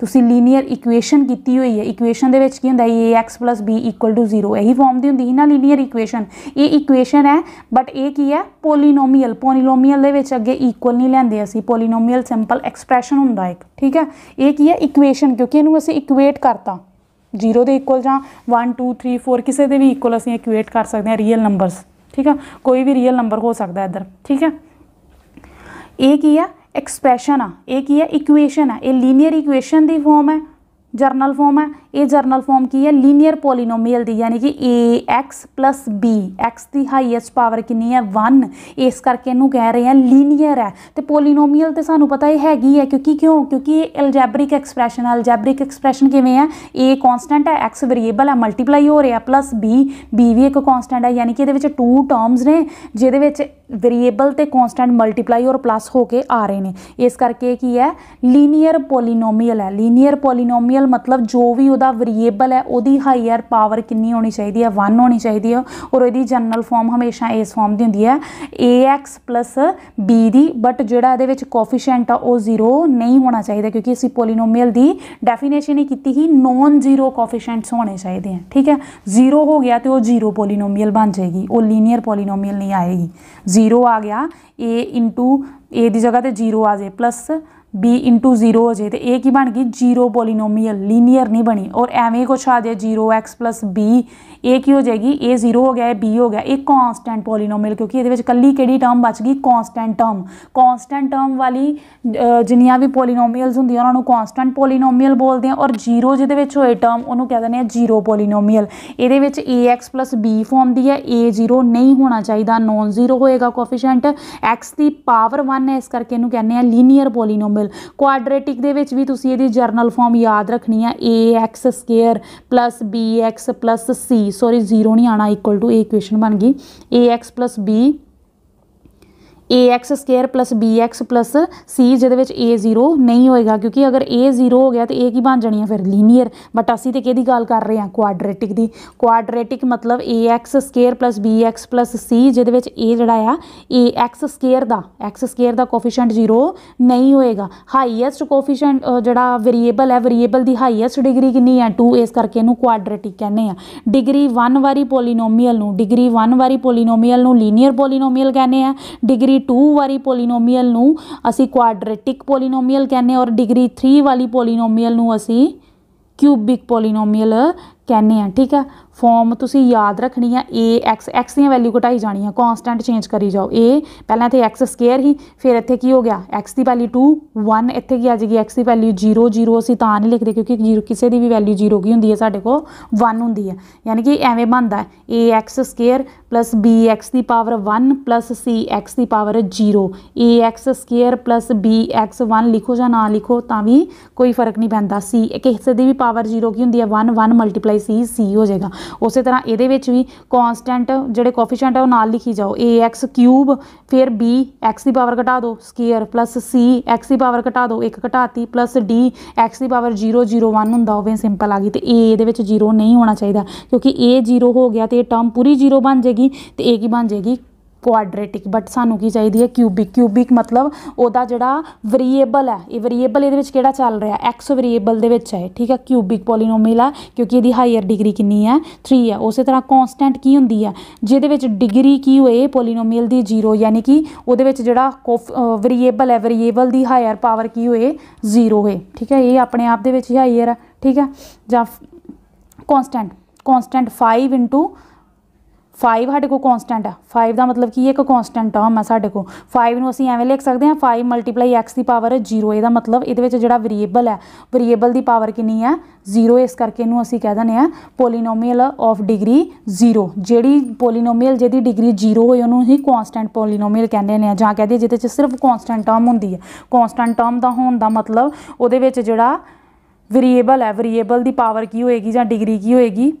ਤੁਸੀਂ ਲੀਨੀਅਰ ਇਕੁਏਸ਼ਨ ਕੀਤੀ ਹੋਈ ਹੈ ਇਕੁਏਸ਼ਨ ਦੇ ਵਿੱਚ ਕੀ ਹੁੰਦਾ ਹੈ ax b 0 ਇਹੀ ਫਾਰਮ ਦੀ ਹੁੰਦੀ ਹੈ ਨਾ ਲੀਨੀਅਰ ਇਕੁਏਸ਼ਨ ਇਹ ਇਕੁਏਸ਼ਨ ਹੈ ਬਟ ਇਹ ਕੀ ਹੈ ਪੋਲੀਨੋਮੀਅਲ ਪੋਲੀਨੋਮੀਅਲ ਦੇ ਵਿੱਚ ਅੱਗੇ ਇਕੁਅਲ ਨਹੀਂ ਲੈਂਦੇ ਅਸੀਂ ਪੋਲੀਨੋਮੀਅਲ ਸਿੰਪਲ ਐਕਸਪ੍ਰੈਸ਼ਨ ਹੁੰਦਾ ਹੈ ਠੀਕ ਹੈ ਇਹ ਕੀ ਹੈ ਇਕੁਏਸ਼ਨ ਕਿਉਂਕਿ ਇਹਨੂੰ ਅਸੀਂ ਇਕੁਏਟ ਕਰਤਾ 0 ਦੇ ਇਕੁਅਲ ਜਾਂ 1 2 3 4 ਕਿਸੇ ਦੇ ਵੀ ਇਕੁਅਲ ਅਸੀਂ ਇਕੁਏਟ ਕਰ ਸਕਦੇ ਹਾਂ ਰੀਅਲ ਨੰਬਰਸ ਠੀਕ ਹੈ ਕੋਈ ਵੀ ਰੀਅਲ ਨੰਬਰ ਹੋ ਸਕਦਾ ਇਧਰ ਠੀਕ ਹੈ ਇਹ ਕੀ ਹੈ ਐਕਸਪ੍ਰੈਸ਼ਨ ਆ ਇਹ ਕੀ ਹੈ ਇਕੁਏਸ਼ਨ ਆ ਇਹ ਲੀਨੀਅਰ ਇਕੁਏਸ਼ਨ ਦੀ ਫਾਰਮ ਹੈ ਜਰਨਲ ਫਾਰਮ ਹੈ ਇਹ ਜਰਨਲ ਫਾਰਮ ਕੀ ਹੈ ਲੀਨੀਅਰ ਪੋਲੀਨੋਮੀਅਲ ਦੀ ਯਾਨੀ ਕਿ ax b x ਦੀ ਹਾਈਐਸਟ ਪਾਵਰ ਕਿੰਨੀ ਹੈ 1 ਇਸ ਕਰਕੇ ਇਹਨੂੰ ਕਹਿ ਰਹੇ ਆ ਲੀਨੀਅਰ ਹੈ ਤੇ ਪੋਲੀਨੋਮੀਅਲ ਤੇ ਸਾਨੂੰ ਪਤਾ ਇਹ ਹੈਗੀ ਹੈ ਕਿਉਂਕਿ ਕਿਉਂ ਕਿਉਂਕਿ ਇਹ ਅਲਜੈਬਰਿਕ ਐਕਸਪ੍ਰੈਸ਼ਨ ਹੈ ਅਲਜੈਬਰਿਕ ਐਕਸਪ੍ਰੈਸ਼ਨ ਕਿਵੇਂ ਹੈ a ਕਨਸਟੈਂਟ ਹੈ x ਵੇਰੀਏਬਲ ਹੈ ਮਲਟੀਪਲਾਈ ਹੋ ਰਿਹਾ ਪਲੱਸ b b ਵੀ ਇੱਕ ਕਨਸਟੈਂਟ ਹੈ ਯਾਨੀ ਕਿ ਇਹਦੇ ਵਿੱਚ ਟੂ ਟਰਮਸ ਨੇ ਜਿਹਦੇ ਵਿੱਚ ਵੇਰੀਏਬਲ ਤੇ ਕਨਸਟੈਂਟ ਮਲਟੀਪਲਾਈ ਔਰ ਪਲੱਸ ਹੋ ਕੇ ਆ ਰਹੇ ਨੇ ਇਸ ਕਰਕੇ ਕੀ ਹੈ ਲੀਨੀਅਰ ਪੋਲੀਨੋਮੀਅਲ ਹੈ ਲੀਨੀਅਰ ਪੋਲੀਨੋਮੀਅਲ ਮਤਲਬ ਜੋ ਵੀ ਉਹਦਾ ਵੇਰੀਏਬਲ ਹੈ ਉਹਦੀ ਹਾਈਅਰ ਪਾਵਰ ਕਿੰਨੀ ਹੋਣੀ ਚਾਹੀਦੀ ਹੈ 1 ਹੋਣੀ ਚਾਹੀਦੀ ਹੈ ਔਰ ਇਹਦੀ ਜਨਰਲ ਫਾਰਮ ਹਮੇਸ਼ਾ ਇਸ ਫਾਰਮ ਦੀ ਹੁੰਦੀ ਹੈ ax b ਦੀ ਬਟ ਜਿਹੜਾ ਇਹਦੇ ਵਿੱਚ ਕੋਫੀਸ਼ੀਐਂਟ ਆ ਉਹ 0 ਨਹੀਂ ਹੋਣਾ ਚਾਹੀਦਾ ਕਿਉਂਕਿ ਅਸੀਂ ਪੋਲੀਨੋਮੀਅਲ ਦੀ ਡੈਫੀਨੇਸ਼ਨ ਹੀ ਕੀਤੀ ਹੀ ਨੋਨ ਜ਼ੀਰੋ ਕੋਫੀਸ਼ੀਐਂਟਸ ਹੋਣੇ ਚਾਹੀਦੇ ਆ ਠੀਕ ਹੈ 0 ਹੋ ਗਿਆ ਤੇ ਉਹ ਜ਼ੀਰੋ ਪੋਲੀਨੋਮੀਅਲ ਬਣ ਜਾਏਗੀ ਉਹ ਲੀਨੀਅਰ ਪੋਲੀਨੋਮੀਅਲ ਨਹੀਂ ਆਏਗੀ 0 ਆ ਗਿਆ a a ਦੀ ਜਗ੍ਹਾ ਤੇ 0 ਆ ਜਾਏ ਪਲੱਸ b 0 ਹੋ ਜੇ ਤੇ ਇਹ ਕੀ ਬਣ ਗਈ 0 ਪੋਲੀਨੋਮੀਅਲ ਲੀਨੀਅਰ ਨਹੀਂ ਬਣੀ ਔਰ ਐਵੇਂ ਕੁਛ ਆ ਜੇ 0x b ਇਹ ਕੀ ਹੋ ਜਾਏਗੀ a 0 ਹੋ ਗਿਆ b ਹੋ ਗਿਆ ਇਹ ਕਨਸਟੈਂਟ ਪੋਲੀਨੋਮੀਅਲ ਕਿਉਂਕਿ ਇਹਦੇ ਵਿੱਚ ਕੱਲੀ ਕਿਹੜੀ ਟਰਮ ਬਚ ਗਈ ਕਨਸਟੈਂਟ ਟਰਮ ਕਨਸਟੈਂਟ ਟਰਮ ਵਾਲੀ ਜਿੰਨੀਆਂ ਵੀ ਪੋਲੀਨੋਮੀਅਲਸ ਹੁੰਦੀਆਂ ਉਹਨਾਂ ਨੂੰ ਕਨਸਟੈਂਟ ਪੋਲੀਨੋਮੀਅਲ ਬੋਲਦੇ ਆ ਔਰ 0 ਜਿਹਦੇ ਵਿੱਚ ਹੋਏ ਟਰਮ ਉਹਨੂੰ ਕਹਿੰਦੇ ਨੇ ਜ਼ੀਰੋ 0 ਪੋਲੀਨੋਮੀਅਲ ਇਹਦੇ ਵਿੱਚ ax b ਫਾਰਮ ਦੀ ਹੈ a 0 ਨਹੀਂ ਹੋਣਾ ਚਾਹੀਦਾ ਨਾਨ ਜ਼ੀਰੋ ਹੋਏਗਾ ਕੋਫੀਸ਼ੀਐਂਟ x ਦੀ ਪਾਵਰ 1 ਹੈ ਇਸ ਕਰਕੇ ਇਹਨੂੰ ਕਹਿੰਦੇ ਆ ਲੀਨੀਅਰ ਪੋਲੀਨੋਮੀਅਲ ਕੁਆਡਰੇਟਿਕ ਦੇ ਵਿੱਚ ਵੀ ਤੁਸੀਂ ਇਹਦੀ ਜਰਨਲ ਫਾਰਮ ਯਾਦ ਰੱਖਣੀ ਆ ax2 bx c sorry zero ਨਹੀਂ ਆਣਾ ਇਕੁਅਲ ਟੂ ਇਹ ਇਕੁਏਸ਼ਨ ਬਣ ਗਈ ax b ax² bx c ਜਿਹਦੇ ਵਿੱਚ 0 ਨਹੀਂ ਹੋਏਗਾ ਕਿਉਂਕਿ ਅਗਰ 0 ਹੋ ਗਿਆ ਤਾਂ ਇਹ ਕੀ ਬਣ ਜਾਣੀ ਹੈ ਫਿਰ ਲੀਨੀਅਰ ਬਟ ਅਸੀਂ ਤੇ ਕਿਹਦੀ ਗੱਲ ਕਰ ਰਹੇ ਹਾਂ ਕੁਆਡਰੇਟਿਕ ਦੀ ਕੁਆਡਰੇਟਿਕ ਮਤਲਬ ax² bx c ਜਿਹਦੇ ਵਿੱਚ a ਜਿਹੜਾ ਆ ax² ਦਾ x² ਦਾ ਕੋਫੀਸ਼ੀਐਂਟ 0 ਨਹੀਂ ਹੋਏਗਾ ਹਾਈਐਸਟ ਕੋਫੀਸ਼ੀਐਂਟ ਜਿਹੜਾ ਵੇਰੀਏਬਲ ਹੈ ਵੇਰੀਏਬਲ ਦੀ ਹਾਈਐਸਟ ਡਿਗਰੀ ਕਿੰਨੀ ਹੈ 2 ਇਸ ਕਰਕੇ ਇਹਨੂੰ ਕੁਆਡਰੇਟਿਕ ਕਹਿੰਦੇ ਆ ਡਿਗਰੀ 1 ਵਾਰੀ ਪੋਲੀਨੋਮੀਅਲ ਨੂੰ ਡਿਗਰੀ 1 ਵਾਰੀ ਪੋਲੀਨੋਮੀਅਲ ਨੂੰ ਲੀਨੀਅਰ ਪੋਲੀਨੋਮੀਅਲ ਕਹਿੰਦੇ ਆ ਡਿਗਰੀ ਡਿਗਰੀ 2 ਵਾਲੀ ਪੋਲੀਨੋਮੀਅਲ ਨੂੰ ਅਸੀਂ ਕੁਆਡਰੈਟਿਕ ਪੋਲੀਨੋਮੀਅਲ ਕਹਿੰਦੇ ਔਰ ਡਿਗਰੀ 3 ਵਾਲੀ ਪੋਲੀਨੋਮੀਅਲ ਨੂੰ ਅਸੀਂ ਕਿਊਬਿਕ ਪੋਲੀਨੋਮੀਅਲ ਕਹਿੰਨੇ ਆ ਠੀਕ ਆ ਫਾਰਮ ਤੁਸੀਂ ਯਾਦ ਰੱਖਣੀ ਆ a x x ਦੀਆਂ ਵੈਲਿਊ ਘਟਾਈ ਜਾਣੀ ਆ ਕਨਸਟੈਂਟ ਚੇਂਜ ਕਰੀ ਜਾਓ a ਪਹਿਲਾਂ ਇੱਥੇ x ਸਕੁਅਰ ਹੀ ਫਿਰ ਇੱਥੇ ਕੀ ਹੋ ਗਿਆ x ਦੀ ਵੈਲਿਊ 2 1 ਇੱਥੇ ਕੀ ਆ ਜਾਏਗੀ x ਦੀ ਵੈਲਿਊ 0 0 ਅਸੀਂ ਤਾਂ ਨਹੀਂ ਲਿਖਦੇ ਕਿਉਂਕਿ 0 ਕਿਸੇ ਦੀ ਵੀ ਵੈਲਿਊ 0 ਕੀ ਹੁੰਦੀ ਹੈ ਸਾਡੇ ਕੋਲ 1 ਹੁੰਦੀ ਹੈ ਯਾਨੀ ਕਿ ਐਵੇਂ ਬਣਦਾ a x square b x ਦੀ ਪਾਵਰ 1 c x ਦੀ power 0 a x square b x 1 ਲਿਖੋ ਜਾਂ ਨਾ ਲਿਖੋ ਤਾਂ ਵੀ ਕੋਈ ਫਰਕ ਨਹੀਂ ਪੈਂਦਾ c ਕਿਸੇ ਦੀ ਵੀ ਪਾਵਰ 0 ਕੀ ਹੁੰਦੀ ਹੈ 1 1 ਮਲਟੀਪਲਾਈ ਸੀ ਸੀ ਹੋ ਜਾਏਗਾ ਉਸੇ ਤਰ੍ਹਾਂ ਇਹਦੇ ਵਿੱਚ ਵੀ ਕਨਸਟੈਂਟ ਜਿਹੜੇ ਕੋਫੀਸ਼ੀਐਂਟ ਆ ਉਹ ਨਾਲ ਲਿਖੀ ਜਾਓ ਐਕਸ ਕਿਊਬ ਫਿਰ b x ਦੀ ਪਾਵਰ ਘਟਾ ਦਿਓ ਸਕੁਅਰ ਪਲੱਸ c x ਦੀ ਪਾਵਰ ਘਟਾ ਦਿਓ 1 ਘਟਾਤੀ ਪਲੱਸ d x ਦੀ ਪਾਵਰ 0 0 1 ਹੁੰਦਾ ਹੋਵੇ ਸਿੰਪਲ ਆ ਗਈ ਤੇ a ਇਹਦੇ ਵਿੱਚ 0 ਨਹੀਂ ਹੋਣਾ ਚਾਹੀਦਾ ਕਿਉਂਕਿ a 0 ਹੋ ਗਿਆ ਤੇ ਇਹ ਟਰਮ ਪੂਰੀ 0 ਬਣ ਜਾਏਗੀ ਤੇ a ਕੀ ਬਣ ਜਾਏਗੀ ਕੁਆਡਰੈਟਿਕ ਬਟ ਸਾਨੂੰ ਕੀ ਚਾਹੀਦੀ ਹੈ ਕਿਊਬਿਕ ਕਿਊਬਿਕ ਮਤਲਬ ਉਹਦਾ ਜਿਹੜਾ ਵੇਰੀਏਬਲ ਹੈ ਇਹ ਵੇਰੀਏਬਲ ਇਹਦੇ ਵਿੱਚ ਕਿਹੜਾ ਚੱਲ ਰਿਹਾ ਐਕਸ ਵੇਰੀਏਬਲ ਦੇ ਵਿੱਚ ਹੈ ਠੀਕ ਹੈ ਕਿਊਬਿਕ ਪੋਲੀਨੋਮੀਅਲ ਹੈ ਕਿਉਂਕਿ ਇਹਦੀ ਹਾਇਰ ਡਿਗਰੀ ਕਿੰਨੀ ਹੈ 3 ਹੈ ਉਸੇ ਤਰ੍ਹਾਂ ਕਨਸਟੈਂਟ ਕੀ ਹੁੰਦੀ ਹੈ ਜਿਹਦੇ ਵਿੱਚ ਡਿਗਰੀ ਕੀ ਹੋਏ ਪੋਲੀਨੋਮੀਅਲ ਦੀ 0 ਯਾਨੀ ਕਿ ਉਹਦੇ ਵਿੱਚ ਜਿਹੜਾ ਵੇਰੀਏਬਲ ਹੈ ਵੇਰੀਏਬਲ ਦੀ ਹਾਇਰ ਪਾਵਰ ਕੀ ਹੋਏ 0 ਹੋਏ ਠੀਕ ਹੈ ਇਹ ਆਪਣੇ ਆਪ ਦੇ ਵਿੱਚ ਹੀ ਹਾਇਰ ਹੈ ਠੀਕ ਹੈ ਜਾਂ ਕਨਸਟੈਂਟ ਕਨਸਟੈਂਟ 5 5 ਸਾਡੇ ਕੋਲ ਕਨਸਟੈਂਟ ਆ 5 ਦਾ ਮਤਲਬ ਕੀ ਹੈ ਇੱਕ ਕਨਸਟੈਂਟ ਟਰਮ ਆ ਸਾਡੇ ਕੋਲ 5 ਨੂੰ ਅਸੀਂ ਐਵੇਂ ਲਿਖ ਸਕਦੇ ਹਾਂ 5 ਮਲਟੀਪਲਾਈ x ਦੀ ਪਾਵਰ 0 ਇਹਦਾ ਮਤਲਬ ਇਹਦੇ ਵਿੱਚ ਜਿਹੜਾ ਵੇਰੀਏਬਲ ਹੈ ਵੇਰੀਏਬਲ ਦੀ ਪਾਵਰ ਕਿੰਨੀ ਹੈ 0 ਇਸ ਕਰਕੇ ਇਹਨੂੰ ਅਸੀਂ ਕਹਿ ਦਿੰਦੇ ਆ ਪੋਲੀਨੋਮੀਅਲ ਆਫ ਡਿਗਰੀ 0 ਜਿਹੜੀ ਪੋਲੀਨੋਮੀਅਲ ਜਿਹਦੀ ਡਿਗਰੀ 0 ਹੋਏ ਉਹਨੂੰ ਹੀ ਕਨਸਟੈਂਟ ਪੋਲੀਨੋਮੀਅਲ ਕਹਿੰਦੇ ਨੇ ਜਾਂ ਕਹਦੇ ਜਿਹਦੇ ਚ ਸਿਰਫ ਕਨਸਟੈਂਟ ਟਰਮ ਹੁੰਦੀ ਹੈ ਕਨਸਟੈਂਟ ਟਰਮ ਦਾ ਹੋਣ ਦਾ ਮਤਲਬ ਉਹਦੇ ਵਿੱਚ ਜਿਹੜਾ ਵੇਰੀਏਬਲ ਹੈ ਵੇਰੀਏਬਲ ਦੀ ਪਾਵਰ ਕੀ ਹੋਏਗੀ ਜਾਂ ਡਿਗਰੀ ਕੀ ਹੋਏਗੀ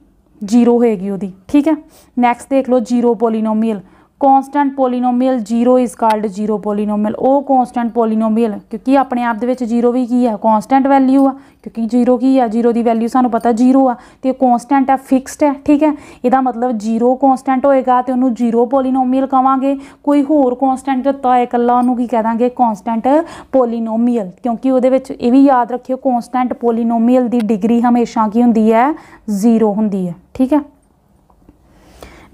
ਜ਼ੀਰੋ ਹੋਏਗੀ ਉਹਦੀ ਠੀਕ ਹੈ ਨੈਕਸਟ ਦੇਖ ਲਓ zero polynomial constant polynomial 0 is called 0 polynomial ਉਹ ਕਨਸਟੈਂਟ ਪੋਲੀਨੋਮੀਅਲ ਕਿਉਂਕਿ ਆਪਣੇ ਆਪ ਦੇ ਵਿੱਚ 0 ਵੀ ਕੀ ਆ ਕਨਸਟੈਂਟ ਵੈਲਿਊ ਆ ਕਿਉਂਕਿ 0 ਕੀ ਆ 0 ਦੀ ਵੈਲਿਊ ਸਾਨੂੰ ਪਤਾ 0 ਆ ਤੇ ਕਨਸਟੈਂਟ ਆ ਫਿਕਸਡ ਹੈ ਠੀਕ ਹੈ ਇਹਦਾ ਮਤਲਬ 0 ਕਨਸਟੈਂਟ ਹੋਏਗਾ ਤੇ ਉਹਨੂੰ 0 ਪੋਲੀਨੋਮੀਅਲ ਕਵਾਂਗੇ ਕੋਈ ਹੋਰ ਕਨਸਟੈਂਟ ਦਿੱਤਾ ਹੋਏ ਇਕੱਲਾ ਉਹਨੂੰ ਕੀ ਕਹਿ ਦਾਂਗੇ ਕਨਸਟੈਂਟ ਪੋਲੀਨੋਮੀਅਲ ਕਿਉਂਕਿ ਉਹਦੇ ਵਿੱਚ ਇਹ ਵੀ ਯਾਦ ਰੱਖਿਓ ਕਨਸਟੈਂਟ ਪੋਲੀਨੋਮੀਅਲ ਦੀ ਡਿਗਰੀ ਹਮੇਸ਼ਾ ਕੀ ਹੁੰਦੀ ਹੈ 0 ਹੁੰਦੀ ਹੈ ਠੀਕ ਹੈ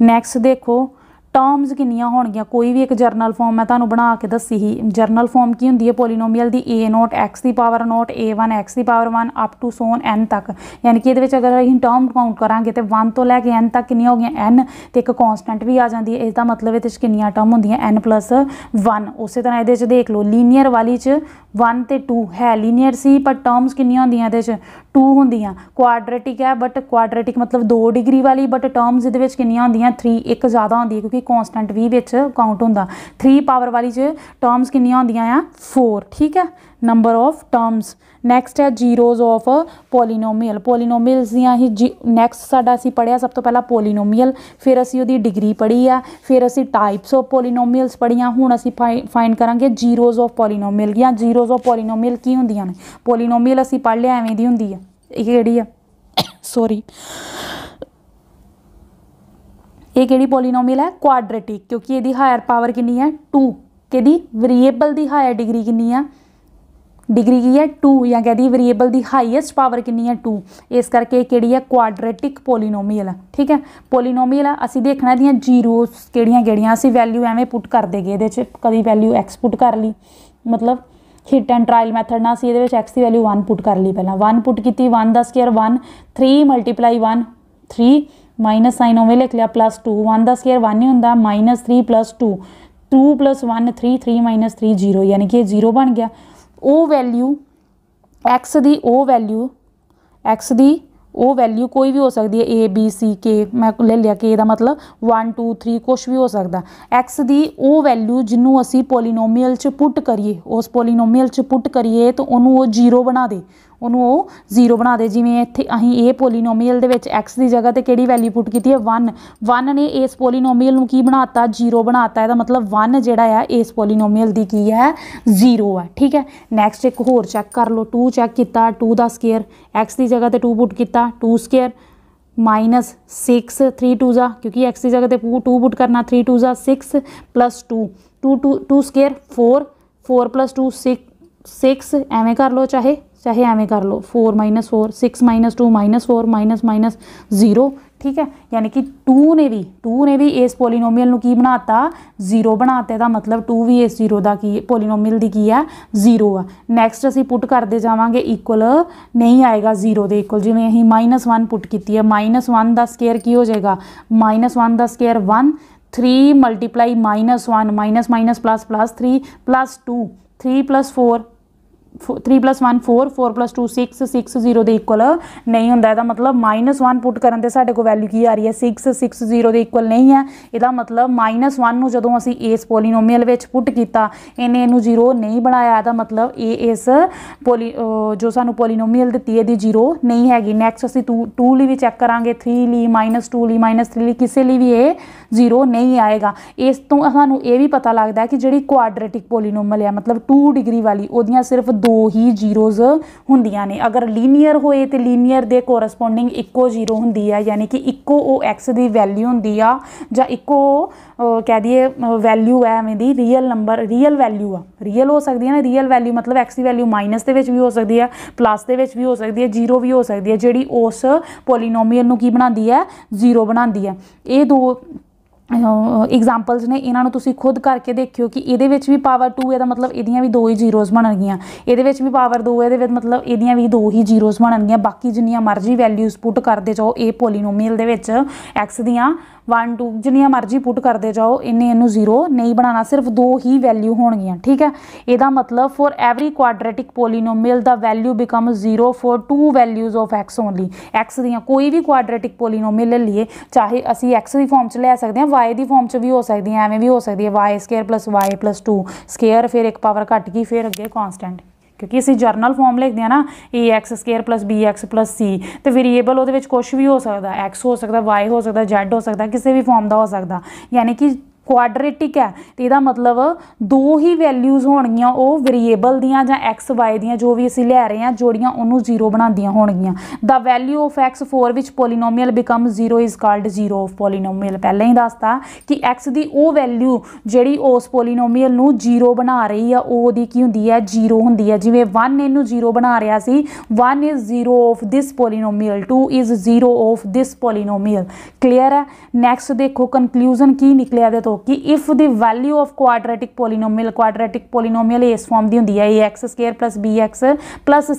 ਨੈਕਸਟ ਦੇਖੋ ਟਰਮਸ ਕਿੰਨੀਆਂ ਹੋਣਗੀਆਂ ਕੋਈ ਵੀ ਇੱਕ ਜਰਨਲ ਫਾਰਮ ਮੈਂ ਤੁਹਾਨੂੰ ਬਣਾ ਕੇ ਦੱਸੀ ਹੀ ਜਰਨਲ ਫਾਰਮ ਕੀ ਹੁੰਦੀ ਹੈ ਪੋਲੀਨੋਮੀਅਲ ਦੀ a ਨੋਟ x ਦੀ ਪਾਵਰ ਨੋਟ a1 x ਦੀ power 1 up to so on n ਤੱਕ ਯਾਨੀ ਕਿ ਇਹਦੇ ਵਿੱਚ ਅਗਰ ਅਸੀਂ ਟਰਮ ਕਾਊਂਟ ਕਰਾਂਗੇ ਤੇ 1 ਤੋਂ ਲੈ ਕੇ n ਤੱਕ ਕਿੰਨੀਆਂ ਹੋ ਗਈਆਂ n ਤੇ ਇੱਕ ਕਨਸਟੈਂਟ ਵੀ ਆ ਜਾਂਦੀ ਹੈ ਇਸ ਦਾ ਮਤਲਬ ਇਹਦੇ ਵਿੱਚ ਕਿੰਨੀਆਂ ਟਰਮ ਹੁੰਦੀਆਂ n 1 ਉਸੇ ਤਰ੍ਹਾਂ ਇਹਦੇ ਵਿੱਚ ਦੇਖ ਲਓ ਲੀਨੀਅਰ ਵਾਲੀ 'ਚ 1 ਤੇ 2 ਹੈ ਲੀਨੀਅਰ ਸੀ ਪਰ ਟਰਮਸ ਕਿੰਨੀਆਂ ਹੁੰਦੀਆਂ ਇਹਦੇ 'ਚ 2 ਹੁੰਦੀਆਂ ਕੁਆਡਰੈਟਿਕ ਹੈ ਬਟ ਕੁਆਡਰੈਟਿਕ ਮਤਲਬ 2 ਡਿਗਰੀ ਵਾਲੀ ਬਟ ਟਰਮਸ ਇਹਦੇ ਵਿੱਚ ਕਿੰਨੀਆਂ ਹੁੰਦੀਆਂ 3 ਇੱਕ ਜ਼ਿਆਦਾ ਹੁੰਦੀ ਹੈ ਕਿਉਂਕਿ ਕਨਸਟੈਂਟ v ਵਿੱਚ ਕਾਊਂਟ ਹੁੰਦਾ 3 ਪਾਵਰ ਵਾਲੀ ਚ ਟਰਮਸ ਕਿੰਨੀਆਂ ਹੁੰਦੀਆਂ ਆ 4 ਠੀਕ ਹੈ ਨੰਬਰ ਆਫ ਟਰਮਸ ਨੈਕਸਟ ਹੈ ਜ਼ੀਰੋਜ਼ ਆਫ ਪੋਲੀਨੋਮੀਅਲ ਪੋਲੀਨੋਮੀਅਲਸ ਦੀਆਂ ਹੀ ਨੈਕਸਟ ਸਾਡਾ ਅਸੀਂ ਪੜਿਆ ਸਭ ਤੋਂ ਪਹਿਲਾਂ ਪੋਲੀਨੋਮੀਅਲ ਫਿਰ ਅਸੀਂ ਉਹਦੀ ਡਿਗਰੀ ਪੜ੍ਹੀ ਆ ਫਿਰ ਅਸੀਂ ਟਾਈਪਸ ਆਫ ਪੋਲੀਨੋਮੀਅਲਸ ਪੜ੍ਹੀਆਂ ਹੁਣ ਅਸੀਂ ਫਾਈਂਡ ਕਰਾਂਗੇ ਜ਼ੀਰੋਜ਼ ਆਫ ਪੋਲੀਨੋਮੀਅਲ ਜਾਂ ਜ਼ੀਰੋਜ਼ ਆਫ ਪੋਲੀਨੋਮੀਅਲ ਕੀ ਹੁੰਦੀਆਂ ਨੇ ਪੋਲੀਨੋਮੀਅਲ ਅਸੀਂ ਪੜ੍ਹ ਲਿਆ ਐਵੇਂ ਦੀ ਹੁੰਦੀ ਆ ਇਹ ਕਿਹੜੀ ਆ ਸੌਰੀ ਇਹ ਕਿਹੜੀ ਪੋਲੀਨੋਮੀਅਲ ਹੈ ਕੁਆਡਰੇਟਿਕ ਕਿਉਂਕਿ ਇਹਦੀ ਹਾਇਰ ਪਾਵਰ ਕਿੰਨੀ ਹੈ 2 ਕਿਹਦੀ ਵੇਰੀਏਬਲ ਦੀ ਹਾਇਰ ਡਿਗਰੀ ਕਿੰਨੀ ਆ ਡਿਗਰੀ ਕੀ ਹੈ 2 ਜਾਂ ਕਹਦੀ ਵੇਰੀਏਬਲ ਦੀ ਹਾਈਐਸਟ ਪਾਵਰ ਕਿੰਨੀ ਹੈ 2 ਇਸ ਕਰਕੇ ਇਹ ਕਿਹੜੀ ਹੈ ਕੁਆਡਰੇਟਿਕ ਪੋਲੀਨੋਮੀਅਲ ਠੀਕ ਹੈ ਪੋਲੀਨੋਮੀਅਲ ਆ ਅਸੀਂ ਦੇਖਣਾ ਇਹਦੀਆਂ ਜ਼ੀਰੋਸ ਕਿਹੜੀਆਂ-ਕਿਹੜੀਆਂ ਅਸੀਂ ਵੈਲਿਊ ਐਵੇਂ ਪੁੱਟ ਕਰ ਦੇਗੇ ਇਹਦੇ 'ਚ ਕਦੀ ਵੈਲਿਊ ਐਕਸ ਪੁੱਟ ਕਰ ਲਈ ਮਤਲਬ ਹਿਟ ਐਂਡ ਟ੍ਰਾਇਲ ਮੈਥਡ ਨਾਲ ਅਸੀਂ ਇਹਦੇ ਵਿੱਚ ਐਕਸ ਦੀ ਵੈਲਿਊ 1 ਪੁੱਟ ਕਰ ਲਈ ਪਹਿਲਾਂ 1 ਪੁੱਟ ਕੀਤੀ 1 ਦਾ ਸਕੁਅਰ 1 3 ਮਲਟੀਪਲਾਈ 1 3 ਮਾਈਨਸ ਸਾਈਨ ਉਵੇਂ ਲਿਖ ਲਿਆ ਪਲੱਸ 2 1 ਦਾ ਸਕੁਅਰ 1 ਹੀ ਹੁੰਦਾ ਮਾਈਨਸ 3 ਪਲੱਸ 2 2 ਪਲੱਸ 1 3 3 ਮਾਈਨਸ 3 0 ਯਾਨੀ ਕਿ ਇਹ 0 ਬਣ ਗਿਆ ਉਹ ਵੈਲਿਊ x ਦੀ ਉਹ ਵੈਲਿਊ x ਦੀ ਉਹ ਵੈਲਿਊ ਕੋਈ ਵੀ ਹੋ ਸਕਦੀ ਹੈ a b c k ਮੈਂ ਲੈ ਲਿਆ k ਦਾ ਮਤਲਬ 1 2 3 ਕੁਝ ਵੀ ਹੋ ਸਕਦਾ x ਦੀ ਉਹ ਵੈਲਿਊ ਜਿਹਨੂੰ ਅਸੀਂ ਪੋਲੀਨੋਮੀਅਲ 'ਚ ਪੁੱਟ ਕਰੀਏ ਉਸ ਪੋਲੀਨੋਮੀਅਲ 'ਚ ਪੁੱਟ ਕਰੀਏ ਤਾਂ ਉਹਨੂੰ ਉਹ 0 ਬਣਾ ਦੇ ਉਹਨੂੰ ਉਹ ਜ਼ੀਰੋ ਬਣਾ ਦੇ ਜਿਵੇਂ ਇੱਥੇ ਅਸੀਂ ਇਹ ਪੋਲੀਨੋਮੀਅਲ ਦੇ ਵਿੱਚ x ਦੀ ਜਗ੍ਹਾ ਤੇ ਕਿਹੜੀ ਵੈਲਿਊ ਪੁੱਟ ਕੀਤੀ ਹੈ 1 1 ਨੇ ਇਸ ਪੋਲੀਨੋਮੀਅਲ ਨੂੰ ਕੀ ਬਣਾਤਾ ਜ਼ੀਰੋ ਬਣਾਤਾ ਇਹਦਾ ਮਤਲਬ 1 ਜਿਹੜਾ ਆ ਇਸ ਪੋਲੀਨੋਮੀਅਲ ਦੀ ਕੀ ਹੈ ਜ਼ੀਰੋ ਆ ਠੀਕ ਹੈ ਨੈਕਸਟ ਇੱਕ ਹੋਰ ਚੈੱਕ ਕਰ ਲਓ 2 ਚੈੱਕ ਕੀਤਾ 2 ਦਾ ਸਕੁਅਰ x ਦੀ ਜਗ੍ਹਾ ਤੇ 2 ਪੁੱਟ ਕੀਤਾ 2 ਸਕੁਅਰ माइनस 6 3 2 जा क्योंकि x ਦੀ ਜਗ੍ਹਾ ਤੇ 2 ਪੁੱਟ ਕਰਨਾ 3 2 जा 6 2 2 2 2 ਸਕੁਅਰ 4 4 2 6 6 ਐਵੇਂ ਕਰ लो ਚਾਹੇ चाहे एवें कर लो four minus four six minus two minus four minus minus zero ठीक है यानी कि टू ने भी टू ने भी इस पोलीनोमियल की बनाता जीरो बनाते मतलब टू भी इस जीरो का की पोलीनोमियल की है जीरो है नैक्सट असी पुट करते जावे इक्वल नहीं आएगा जीरो के इक्वल जिमें अं माइनस वन पुट की है माइनस वन का स्केयर की हो जाएगा माइनस वन का square one three multiply minus one minus minus plus plus three plus two three plus four 3 1 4 4 2 6 6 0 ਦੇ ਇਕੁਅਲ ਨਹੀਂ ਹੁੰਦਾ ਇਹਦਾ ਮਤਲਬ -1 ਪੁੱਟ ਕਰਨ ਤੇ ਸਾਡੇ ਕੋਲ ਵੈਲਿਊ ਕੀ ਆ ਰਹੀ ਹੈ 6 6 0 ਦੇ ਇਕੁਅਲ ਨਹੀਂ ਹੈ ਇਹਦਾ ਮਤਲਬ -1 ਨੂੰ ਜਦੋਂ ਅਸੀਂ ਇਸ ਪੋਲੀਨੋਮੀਅਲ ਵਿੱਚ ਪੁੱਟ ਕੀਤਾ ਇਹਨੇ ਇਹਨੂੰ 0 ਨਹੀਂ ਬਣਾਇਆ ਇਹਦਾ ਮਤਲਬ ਇਹ ਇਸ ਪੋਲੀ ਜੋ ਸਾਨੂੰ ਪੋਲੀਨੋਮੀਅਲ ਦਿੱਤੀ ਹੈ ਦੀ 0 ਨਹੀਂ ਹੈਗੀ ਨੈਕਸਟ ਅਸੀਂ 2 ਲਈ ਵੀ ਚੈੱਕ ਕਰਾਂਗੇ 3 ਲਈ -2 ਲਈ -3 ਲਈ ਕਿਸੇ ਲਈ ਵੀ ਇਹ 0 ਨਹੀਂ ਆਏਗਾ ਇਸ ਤੋਂ ਸਾਨੂੰ ਇਹ ਵੀ ਪਤਾ ਲੱਗਦਾ ਕਿ ਜਿਹੜੀ ਕੁਆਡਰੈਟਿਕ ਪੋਲੀਨੋਮੀਅਲ ਹੈ ਮਤਲਬ 2 ਡਿਗਰੀ ਵਾਲੀ ਉਹਦੀਆਂ ਸਿਰਫ ਦੋ ਹੀ ਜ਼ੀਰੋਜ਼ ਹੁੰਦੀਆਂ ਨੇ ਅਗਰ ਲੀਨੀਅਰ ਹੋਏ ਤੇ ਲੀਨੀਅਰ ਦੇ ਕੋਰਸਪੋਂਡਿੰਗ ਇੱਕੋ ਜ਼ੀਰੋ ਹੁੰਦੀ ਆ ਯਾਨੀ ਕਿ ਇੱਕੋ ਉਹ x ਦੀ ਵੈਲਿਊ ਹੁੰਦੀ ਆ ਜਾਂ ਇੱਕੋ ਕਹਿ ਦਈਏ ਵੈਲਿਊ ਹੈ ਐਵੇਂ ਦੀ ਰੀਅਲ ਨੰਬਰ ਰੀਅਲ ਵੈਲਿਊ ਆ ਰੀਅਲ ਹੋ ਸਕਦੀ ਹੈ ਨਾ ਰੀਅਲ ਵੈਲਿਊ ਮਤਲਬ x ਦੀ ਵੈਲਿਊ ਮਾਈਨਸ ਦੇ ਵਿੱਚ ਵੀ ਹੋ ਸਕਦੀ ਹੈ ਪਲੱਸ ਦੇ ਵਿੱਚ ਵੀ ਹੋ ਸਕਦੀ ਹੈ ਜ਼ੀਰੋ ਵੀ ਹੋ ਸਕਦੀ ਹੈ ਜਿਹੜੀ ਉਸ ਪੋਲੀਨੋਮੀਅਲ ਨੂੰ ਕੀ ਬਣਾਉਂਦੀ ਹੈ ਜ਼ੀਰੋ ਬਣਾਉਂਦੀ ਹੈ ਇਹ ਦੋ ਐਗਜ਼ਾਮਪਲਸ ਨੇ ਇਹਨਾਂ ਨੂੰ ਤੁਸੀਂ ਖੁਦ ਕਰਕੇ ਦੇਖਿਓ ਕਿ ਇਹਦੇ ਵਿੱਚ ਵੀ ਪਾਵਰ 2 ਹੈ ਦਾ ਮਤਲਬ ਇਹਦੀਆਂ ਵੀ ਦੋ ਹੀ ਜ਼ੀਰੋਜ਼ ਬਣਨਗੀਆਂ ਇਹਦੇ ਵਿੱਚ ਵੀ ਪਾਵਰ 2 ਹੈ ਇਹਦੇ ਵਿੱਚ ਮਤਲਬ ਇਹਦੀਆਂ ਵੀ ਦੋ ਹੀ ਜ਼ੀਰੋਜ਼ ਬਣਨਗੀਆਂ ਬਾਕੀ ਜਿੰਨੀਆਂ ਮਰਜ਼ੀ ਵੈਲਿਊਜ਼ ਪੁੱਟ ਕਰਦੇ ਜਾਓ ਇਹ ਪੋਲੀਨੋਮੀਅਲ ਦੇ ਵਿੱਚ x ਦੀਆਂ 1 2 ਜਿੰਨੀਆਂ ਮਰਜ਼ੀ ਪੁੱਟ ਕਰਦੇ ਜਾਓ ਇਹਨੇ ਇਹਨੂੰ ਜ਼ੀਰੋ ਨਹੀਂ ਬਣਾਉਣਾ ਸਿਰਫ ਦੋ ਹੀ ਵੈਲਿਊ ਹੋਣਗੀਆਂ ਠੀਕ ਹੈ ਇਹਦਾ ਮਤਲਬ ਫॉर ਐਵਰੀ ਕੁਆਡਰੈਟਿਕ ਪੋਲੀਨੋਮੀਅਲ ਦਾ value become zero for two values of x only x ਦੀਆਂ ਕੋਈ ਵੀ ਕੁਆਡਰੈਟਿਕ ਪੋਲੀਨੋਮੀਅਲ ਲਈਏ ਚਾਹੇ ਅਸੀਂ x ਦੀ ਫਾਰਮ ਚ ਲੈ ਸਕਦੇ ਹਾਂ y ਦੀ ਫਾਰਮ 'ਚ ਵੀ ਹੋ ਸਕਦੀ ਐਵੇਂ ਵੀ ਹੋ ਸਕਦੀ ਹੈ y2 y 2 ਸਕੁਅਰ ਫਿਰ ਇੱਕ ਪਾਵਰ ਘਟ ਗਈ ਫਿਰ ਅੱਗੇ ਕਨਸਟੈਂਟ ਕਿਉਂਕਿ ਅਸੀਂ ਜਰਨਲ ਫਾਰਮ ਲਿਖਦੇ ਆ ਨਾ ax2 bx c ਤੇ ਵੇਰੀਏਬਲ ਉਹਦੇ ਵਿੱਚ ਕੁਝ ਵੀ ਹੋ ਸਕਦਾ x ਹੋ ਸਕਦਾ y ਹੋ ਸਕਦਾ z ਹੋ ਸਕਦਾ ਕਿਸੇ ਵੀ ਫਾਰਮ ਦਾ ਹੋ ਸਕਦਾ ਯਾਨੀ ਕਿ ਕੁਆਡਰੇਟਿਕ ਹੈ ਤੇ ਇਹਦਾ ਮਤਲਬ ਦੋ ਹੀ ਵੈਲਿਊਜ਼ ਹੋਣਗੀਆਂ ਉਹ ਵੇਰੀਏਬਲ ਦੀਆਂ ਜਾਂ x y ਦੀਆਂ ਜੋ ਵੀ ਅਸੀਂ ਲੈ ਰਹੇ ਹਾਂ ਜੋੜੀਆਂ ਉਹਨੂੰ ਜ਼ੀਰੋ ਬਣਾਉਂਦੀਆਂ ਹੋਣਗੀਆਂ ਦਾ ਵੈਲਿਊ ਆਫ x 4 ਵਿੱਚ polynomial become zero is called zero of polynomial ਪਹਿਲਾਂ ਹੀ ਦੱਸਤਾ ਕਿ x ਦੀ ਉਹ ਵੈਲਿਊ ਜਿਹੜੀ ਉਸ ਪੋਲੀਨੋਮੀਅਲ ਨੂੰ ਜ਼ੀਰੋ ਬਣਾ ਰਹੀ ਆ ਉਹ ਦੀ ਕੀ ਹੁੰਦੀ ਹੈ ਜ਼ੀਰੋ ਹੁੰਦੀ ਹੈ ਜਿਵੇਂ 1 ਇਹਨੂੰ ਜ਼ੀਰੋ ਬਣਾ ਰਿਹਾ ਸੀ 1 is zero of this polynomial 2 is zero of this polynomial clear ਹੈ ਨੈਕਸਟ ਦੇਖੋ ਕਨਕਲੂਜਨ ਕੀ ਨਿਕਲਿਆ ਦੇ ਕਿ if the value of quadratic polynomial quadratic polynomial ਇਸ ਫਾਰਮ ਦੀ ਹੁੰਦੀ ਹੈ ax2 bx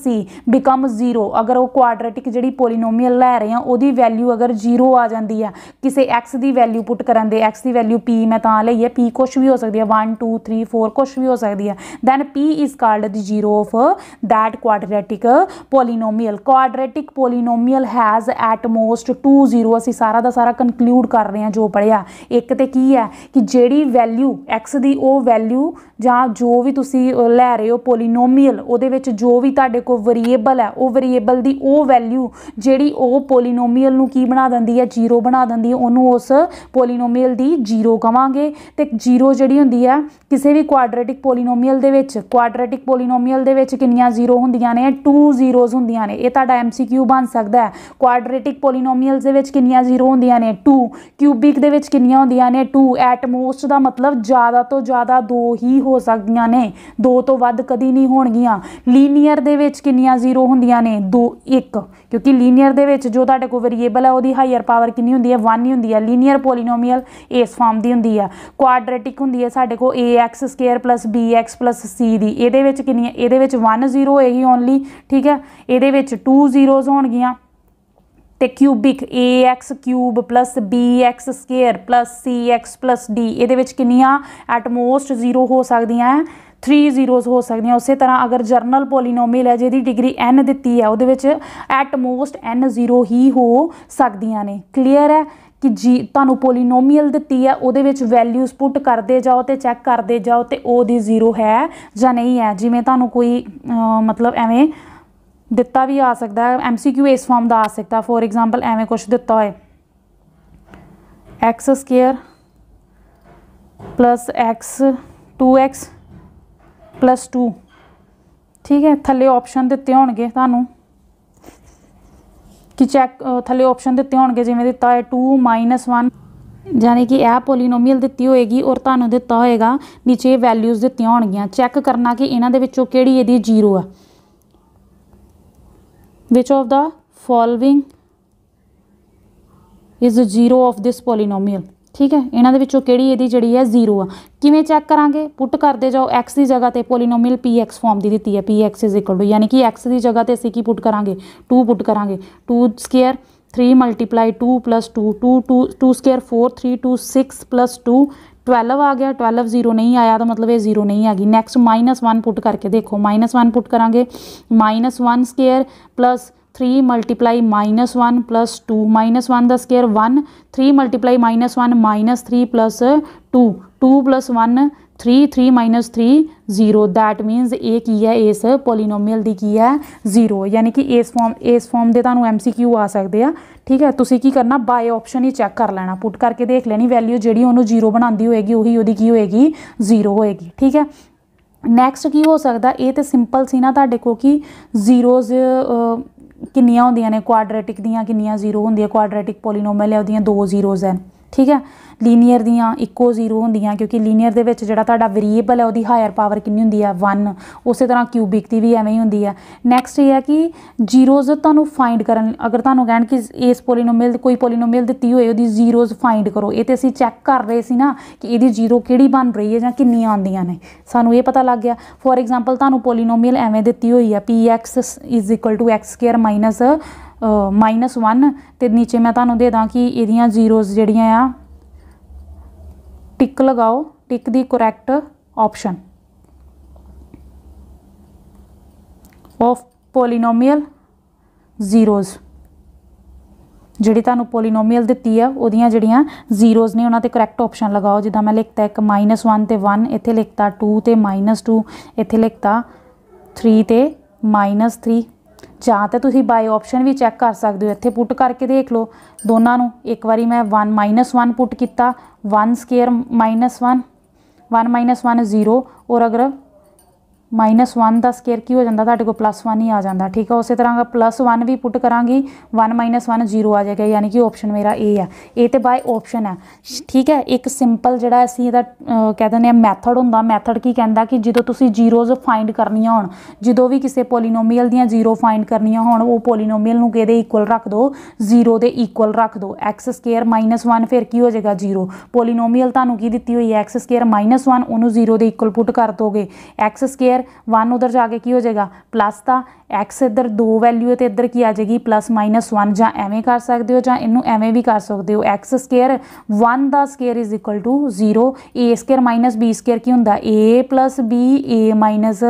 c ਬਿਕਮ 0 ਅਗਰ ਉਹ ਕੁਆਡਰੈਟਿਕ ਜਿਹੜੀ ਪੋਲੀਨੋਮੀਅਲ ਲੈ ਰਹੇ ਆ ਉਹਦੀ ਵੈਲਿਊ ਅਗਰ 0 ਆ ਜਾਂਦੀ ਆ ਕਿਸੇ x ਦੀ ਵੈਲਿਊ ਪੁੱਟ ਕਰਨ ਦੇ x ਦੀ ਵੈਲਿਊ p ਮੈਂ ਤਾਂ ਲਈ ਹੈ p ਕੁਝ ਵੀ ਹੋ ਸਕਦੀ ਹੈ 1 2 3 4 ਕੁਝ ਵੀ ਹੋ ਸਕਦੀ ਹੈ then p is called the 0 of that quadratic polynomial quadratic polynomial has at most 2 0 ਅਸੀਂ ਸਾਰਾ ਦਾ ਸਾਰਾ ਕਨਕਲੂਡ ਕਰ ਰਹੇ ਹਾਂ ਜੋ ਪੜਿਆ ਇੱਕ ਤੇ ਕੀ ਹੈ ਕਿ ਜਿਹੜੀ ਵੈਲਿਊ x ਦੀ ਉਹ ਵੈਲਿਊ ਜਾਂ ਜੋ ਵੀ ਤੁਸੀਂ ਲੈ ਰਹੇ ਹੋ ਪੋਲੀਨੋਮੀਅਲ ਉਹਦੇ ਵਿੱਚ ਜੋ ਵੀ ਤੁਹਾਡੇ ਕੋਲ ਵੇਰੀਏਬਲ ਹੈ ਉਹ ਵੇਰੀਏਬਲ ਦੀ ਉਹ ਵੈਲਿਊ ਜਿਹੜੀ ਉਹ ਪੋਲੀਨੋਮੀਅਲ ਨੂੰ ਕੀ ਬਣਾ ਦਿੰਦੀ ਹੈ ਜ਼ੀਰੋ ਬਣਾ ਦਿੰਦੀ ਹੈ ਉਹਨੂੰ ਉਸ ਪੋਲੀਨੋਮੀਅਲ ਦੀ ਜ਼ੀਰੋ ਕਵਾਂਗੇ ਤੇ ਜ਼ੀਰੋ ਜਿਹੜੀ ਹੁੰਦੀ ਹੈ ਕਿਸੇ ਵੀ ਕੁਆਡਰੈਟਿਕ ਪੋਲੀਨੋਮੀਅਲ ਦੇ ਵਿੱਚ ਕੁਆਡਰੈਟਿਕ ਪੋਲੀਨੋਮੀਅਲ ਦੇ ਵਿੱਚ ਕਿੰਨੀਆਂ ਜ਼ੀਰੋ ਹੁੰਦੀਆਂ ਨੇ 2 ਜ਼ੀਰੋਜ਼ ਹੁੰਦੀਆਂ ਨੇ ਇਹ ਤੁਹਾਡਾ ਐਮਸੀਕਿਊ ਬਣ ਸਕਦਾ ਹੈ ਕੁਆਡਰੈਟਿਕ ਪੋਲੀਨੋਮੀਅਲਸ ਦੇ ਵਿੱਚ ਕਿੰਨੀਆਂ ਜ਼ੀਰੋ ਹੁੰਦੀਆਂ ਨੇ 2 ਕਿਊਬਿਕ ਦੇ ਵਿੱਚ ਕਿੰਨੀਆਂ ਹੁੰਦੀਆਂ ਨੇ 2 ਐਟ ਮੋਸਟ ਦਾ ਮਤਲਬ ਜ਼ਿਆਦਾ ਤੋਂ ਜ਼ਿਆਦਾ ਦੋ ਹੀ ਹੋ ਸਕਦੀਆਂ ਨੇ ਦੋ ਤੋਂ ਵੱਧ ਕਦੀ ਨਹੀਂ ਹੋਣਗੀਆਂ ਲੀਨੀਅਰ ਦੇ ਵਿੱਚ ਕਿੰਨੀਆਂ ਜ਼ੀਰੋ ਹੁੰਦੀਆਂ ਨੇ ਦੋ ਇੱਕ ਕਿਉਂਕਿ ਲੀਨੀਅਰ ਦੇ ਵਿੱਚ ਜੋ ਤੁਹਾਡੇ ਕੋਲ ਵੇਰੀਏਬਲ ਹੈ ਉਹਦੀ ਹਾਇਰ ਪਾਵਰ ਕਿੰਨੀ ਹੁੰਦੀ ਹੈ 1 ਹੀ ਹੁੰਦੀ ਹੈ ਲੀਨੀਅਰ ਪੋਲੀਨੋਮੀਅਲ ਇਸ ਫਾਰਮ ਦੀ ਹੁੰਦੀ ਆ ਕੁਆਡਰੇਟਿਕ ਹੁੰਦੀ ਹੈ ਸਾਡੇ ਕੋਲ ax2 bx c ਦੀ ਇਹਦੇ ਵਿੱਚ ਕਿੰਨੀ ਇਹਦੇ ਵਿੱਚ 1 0 ਇਹੀ ਓਨਲੀ ਠੀਕ ਹੈ ਇਹਦੇ ਵਿੱਚ 2 ਜ਼ੀਰੋਜ਼ ਹੋਣਗੀਆਂ ਤੇ cubic ax³ bx² cx d ਇਹਦੇ ਵਿੱਚ ਕਿੰਨੀਆਂ ਐਟ ਮੋਸਟ 0 ਹੋ ਸਕਦੀਆਂ ਹੈ 3 ਜ਼ੀਰੋਜ਼ ਹੋ ਸਕਦੀਆਂ ਉਸੇ ਤਰ੍ਹਾਂ ਅਗਰ ਜਰਨਲ ਪੋਲੀਨੋਮੀਅਲ ਹੈ ਜਿਹਦੀ ਡਿਗਰੀ n ਦਿੱਤੀ ਹੈ ਉਹਦੇ ਵਿੱਚ ਐਟ ਮੋਸਟ n 0 ਹੀ ਹੋ ਸਕਦੀਆਂ ਨੇ ਕਲੀਅਰ ਹੈ ਕਿ ਜੀ ਤੁਹਾਨੂੰ ਪੋਲੀਨੋਮੀਅਲ ਦਿੱਤੀ ਹੈ ਉਹਦੇ ਵਿੱਚ ਵੈਲਿਊਜ਼ ਪੁੱਟ ਕਰਦੇ ਜਾਓ ਤੇ ਚੈੱਕ ਕਰਦੇ ਜਾਓ ਤੇ ਉਹਦੀ 0 ਹੈ ਜਾਂ ਨਹੀਂ ਹੈ ਜਿਵੇਂ ਤੁਹਾਨੂੰ ਕੋਈ ਮਤਲਬ ਐਵੇਂ ਦਿੱਤਾ ਵੀ ਆ ਸਕਦਾ ਹੈ ਐਮਸੀਕਿਊ ਇਸ ਫਾਰਮ ਦਾ ਆ ਸਕਦਾ ਫੋਰ ਐਗਜ਼ਾਮਪਲ ਐਵੇਂ ਕੁਝ ਦਿੱਤਾ ਹੋਏ x square plus x 2x plus 2 ਠੀਕ ਹੈ ਥੱਲੇ ਆਪਸ਼ਨ ਦਿੱਤੇ ਹੋਣਗੇ ਤੁਹਾਨੂੰ ਕਿ ਚੈੱਕ ਥੱਲੇ ਆਪਸ਼ਨ ਦਿੱਤੇ ਹੋਣਗੇ ਜਿਵੇਂ ਦਿੱਤਾ ਹੈ 2 1 ਯਾਨੀ ਕਿ ਇਹ ਪੋਲੀਨੋਮੀਅਲ ਦਿੱਤੀ ਹੋਏਗੀ ਔਰ ਤੁਹਾਨੂੰ ਦਿੱਤਾ ਹੋਏਗਾ ਨੀਚੇ ਵੈਲਿਊਜ਼ ਦਿੱਤੀਆਂ ਹੋਣਗੀਆਂ ਚੈੱਕ ਕਰਨਾ ਕਿ ਇਹਨਾਂ ਦੇ ਵਿੱਚੋਂ ਕਿਹੜੀ ਇਹਦੀ ਜ਼ੀਰੋ ਆ which of the following is zero of this polynomial ਠੀਕ ਹੈ ਇਹਨਾਂ ਦੇ ਵਿੱਚੋਂ ਕਿਹੜੀ ਇਹਦੀ ਜਿਹੜੀ ਹੈ ਜ਼ੀਰੋ ਆ ਕਿਵੇਂ ਚੈੱਕ ਕਰਾਂਗੇ ਪੁੱਟ ਕਰਦੇ ਜਾਓ x ਦੀ ਜਗ੍ਹਾ ਤੇ ਪੋਲੀਨੋਮੀਅਲ px ਫਾਰਮ ਦੀ ਦਿੱਤੀ ਹੈ px ਯਾਨੀ ਕਿ x ਦੀ ਜਗ੍ਹਾ ਤੇ ਅਸੀਂ ਕੀ ਪੁੱਟ ਕਰਾਂਗੇ 2 ਪੁੱਟ ਕਰਾਂਗੇ 2 ਸਕੁਅਰ 3 ਮਲਟੀਪਲਾਈ 2 2 2 2 2 ਸਕੁਅਰ 4 3 2 6 2 ट्वेल्व आ गया ट्वेल्व जीरो नहीं आया तो मतलब ये जीरो नहीं आ गई नैक्सट माइनस वन पुट करके देखो माइनस वन पुट करा minus one square plus three multiply minus one plus two minus one का square one three multiply minus one minus three plus two two plus one 3 3 3 0 that means ਇਹ ਕੀ ਹੈ ਇਸ ਪੋਲੀਨੋਮੀਅਲ ਦੀ ਕੀ ਹੈ 0 ਯਾਨੀ ਕਿ ਇਸ ਫਾਰਮ ਇਸ ਫਾਰਮ ਦੇ ਤੁਹਾਨੂੰ ਐਮਸੀਕਿਊ ਆ ਸਕਦੇ ਆ ਠੀਕ ਹੈ ਤੁਸੀਂ ਕੀ ਕਰਨਾ ਬਾਏ ਆਪਸ਼ਨ ਹੀ ਚੈੱਕ ਕਰ ਲੈਣਾ ਪੁੱਟ ਕਰਕੇ ਦੇਖ ਲੈਣੀ ਵੈਲਿਊ ਜਿਹੜੀ ਉਹਨੂੰ 0 ਬਣਾਉਂਦੀ ਹੋਏਗੀ ਉਹੀ ਉਹਦੀ ਕੀ ਹੋਏਗੀ 0 ਹੋਏਗੀ ਠੀਕ ਹੈ ਨੈਕਸਟ ਕੀ ਹੋ ਸਕਦਾ ਇਹ ਤੇ ਸਿੰਪਲ ਸੀ ਨਾ ਤੁਹਾਡੇ ਕੋ ਕਿ ਜ਼ੀਰੋਜ਼ ਕਿੰਨੀਆਂ ਹੁੰਦੀਆਂ ਨੇ ਕੁਆਡਰੈਟਿਕ ਦੀਆਂ ਕਿੰਨੀਆਂ ਜ਼ੀਰੋ ਹੁੰਦੀਆਂ ਕੁਆਡਰੈਟਿਕ ਪੋਲੀਨੋਮੀਅਲ ਹੈ ਉਹਦੀਆਂ ਦੋ ਜ਼ੀਰੋਜ਼ ਹਨ ਠੀਕ ਹੈ ਲੀਨੀਅਰ ਦੀਆਂ ਇੱਕੋ ਜ਼ੀਰੋ ਹੁੰਦੀਆਂ ਕਿਉਂਕਿ ਲੀਨੀਅਰ ਦੇ ਵਿੱਚ ਜਿਹੜਾ ਤੁਹਾਡਾ ਵੇਰੀਏਬਲ ਹੈ ਉਹਦੀ ਹਾਇਰ ਪਾਵਰ ਕਿੰਨੀ ਹੁੰਦੀ ਹੈ 1 ਉਸੇ ਤਰ੍ਹਾਂ ਕਿਊਬਿਕ ਦੀ ਵੀ ਐਵੇਂ ਹੀ ਹੁੰਦੀ ਹੈ ਨੈਕਸਟ ਇਹ ਹੈ ਕਿ ਜ਼ੀਰੋਜ਼ ਤੁਹਾਨੂੰ ਫਾਈਂਡ ਕਰਨ ਅਗਰ ਤੁਹਾਨੂੰ ਕਹਿਣ ਕਿ ਇਸ ਪੋਲੀਨੋਮੀਅਲ ਕੋਈ ਪੋਲੀਨੋਮੀਅਲ ਦਿੱਤੀ ਹੋਏ ਉਹਦੀ ਜ਼ੀਰੋਜ਼ ਫਾਈਂਡ ਕਰੋ ਇਹ ਤੇ ਅਸੀਂ ਚੈੱਕ ਕਰ ਰਹੇ ਸੀ ਨਾ ਕਿ ਇਹਦੀ ਜ਼ੀਰੋ ਕਿਹੜੀ ਬਣ ਰਹੀ ਹੈ ਜਾਂ ਕਿੰਨੀਆਂ ਆਉਂਦੀਆਂ ਨੇ ਸਾਨੂੰ ਇਹ ਪਤਾ ਲੱਗ ਗਿਆ ਫੋਰ ਐਗਜ਼ਾਮਪਲ ਤੁਹਾਨੂੰ ਪੋਲੀਨੋਮੀਅਲ ਐਵੇਂ ਦਿੱਤੀ ਹੋਈ ਹੈ px ਸਕੁਅਰ ਮਾਈਨਸ ਮਾਈਨਸ 1 ਤੇ ਨੀਚੇ ਮੈਂ ਤੁਹਾਨੂੰ ਦੇ ਦਾਂ ਕਿ ਇਹਦੀਆਂ ਜ਼ੀਰੋਜ਼ ਜਿਹੜੀਆਂ ਆ ਟਿਕ ਲਗਾਓ tick the correct option of polynomial zeros ਜਿਹੜੀ ਤੁਹਾਨੂੰ ਪੋਲੀਨੋਮੀਅਲ ਦਿੱਤੀ ਆ ਉਹਦੀਆਂ ਜਿਹੜੀਆਂ ਜ਼ੀਰੋਜ਼ ਨੇ ਉਹਨਾਂ ਤੇ ਕਰੈਕਟ ਆਪਸ਼ਨ ਲਗਾਓ ਜਿੱਦਾਂ ਮੈਂ ਲਿਖਤਾ ਇੱਕ -1 ਤੇ 1 ਇੱਥੇ ਲਿਖਤਾ 2 ਤੇ -2 ਇੱਥੇ ਲਿਖਤਾ 3 ਤੇ -3 ਜਾਂ ਤਾਂ ਤੁਸੀਂ ਬਾਈ ਆਪਸ਼ਨ ਵੀ ਚੈੱਕ ਕਰ ਸਕਦੇ ਹੋ ਇੱਥੇ ਪੁੱਟ ਕਰਕੇ ਦੇਖ ਲਓ ਦੋਨਾਂ ਨੂੰ ਇੱਕ ਵਾਰੀ ਮੈਂ 1 1 ਪੁੱਟ ਕੀਤਾ 1 ਸਕੁਅਰ 1 1 1 0 ਔਰ ਅਗਰ -1 ਦਾ ਸਕੁਅਰ ਕੀ ਹੋ ਜਾਂਦਾ ਤੁਹਾਡੇ ਕੋਲ +1 ਹੀ ਆ ਜਾਂਦਾ ਠੀਕ ਹੈ ਉਸੇ ਤਰ੍ਹਾਂ ਦਾ +1 ਵੀ ਪੁੱਟ ਕਰਾਂਗੀ 1 1 0 ਆ ਜਾਏਗਾ ਯਾਨੀ ਕਿ ਆਪਸ਼ਨ ਮੇਰਾ A ਆ A ਤੇ ਬਾਈ ਆਪਸ਼ਨ ਆ ਠੀਕ ਹੈ ਇੱਕ ਸਿੰਪਲ ਜਿਹੜਾ ਅਸੀਂ ਇਹਦਾ ਕਹਿ ਦਿੰਦੇ ਆ ਮੈਥਡ ਹੁੰਦਾ ਮੈਥਡ ਕੀ ਕਹਿੰਦਾ ਕਿ ਜਦੋਂ ਤੁਸੀਂ ਜ਼ੀਰੋਜ਼ ਫਾਈਂਡ ਕਰਨੀਆਂ ਹੋਣ ਜਦੋਂ ਵੀ ਕਿਸੇ ਪੋਲੀਨੋਮੀਅਲ ਦੀਆਂ ਜ਼ੀਰੋ ਫਾਈਂਡ ਕਰਨੀਆਂ ਹੋਣ ਉਹ ਪੋਲੀਨੋਮੀਅਲ ਨੂੰ ਕਿਹਦੇ ਇਕੁਅਲ ਰੱਖ ਦਿਓ ਜ਼ੀਰੋ ਦੇ ਇਕੁਅਲ ਰੱਖ ਦਿਓ x² 1 ਫਿਰ ਕੀ ਹੋ ਜਾਏਗਾ ਜ਼ੀਰੋ ਪੋਲੀਨੋਮੀਅਲ ਤੁਹਾਨੂੰ ਕੀ ਦਿੱਤੀ ਹੋਈ ਹੈ x² 1 ਉਹਨੂੰ ਜ਼ੀਰੋ ਦੇ ਇਕੁਅਲ ਪੁੱਟ ਕਰ ਦੋਗੇ x² 1 ਉਧਰ ਜਾ ਕੇ ਕੀ ਹੋ ਜਾਏਗਾ ਪਲੱਸ ਦਾ x ਇੱਧਰ ਦੋ ਵੈਲਿਊ ਹੈ ਤੇ ਇੱਧਰ ਕੀ ਆ ਜਾਏਗੀ ਪਲੱਸ ਮਾਈਨਸ 1 ਜਾਂ ਐਵੇਂ ਕਰ ਸਕਦੇ ਹੋ ਜਾਂ ਇਹਨੂੰ ਐਵੇਂ ਵੀ ਕਰ ਸਕਦੇ ਹੋ x ਸਕੁਅਰ 1 ਦਾ square is equal to 0 a square minus b square ਕੀ ਹੁੰਦਾ a plus b a minus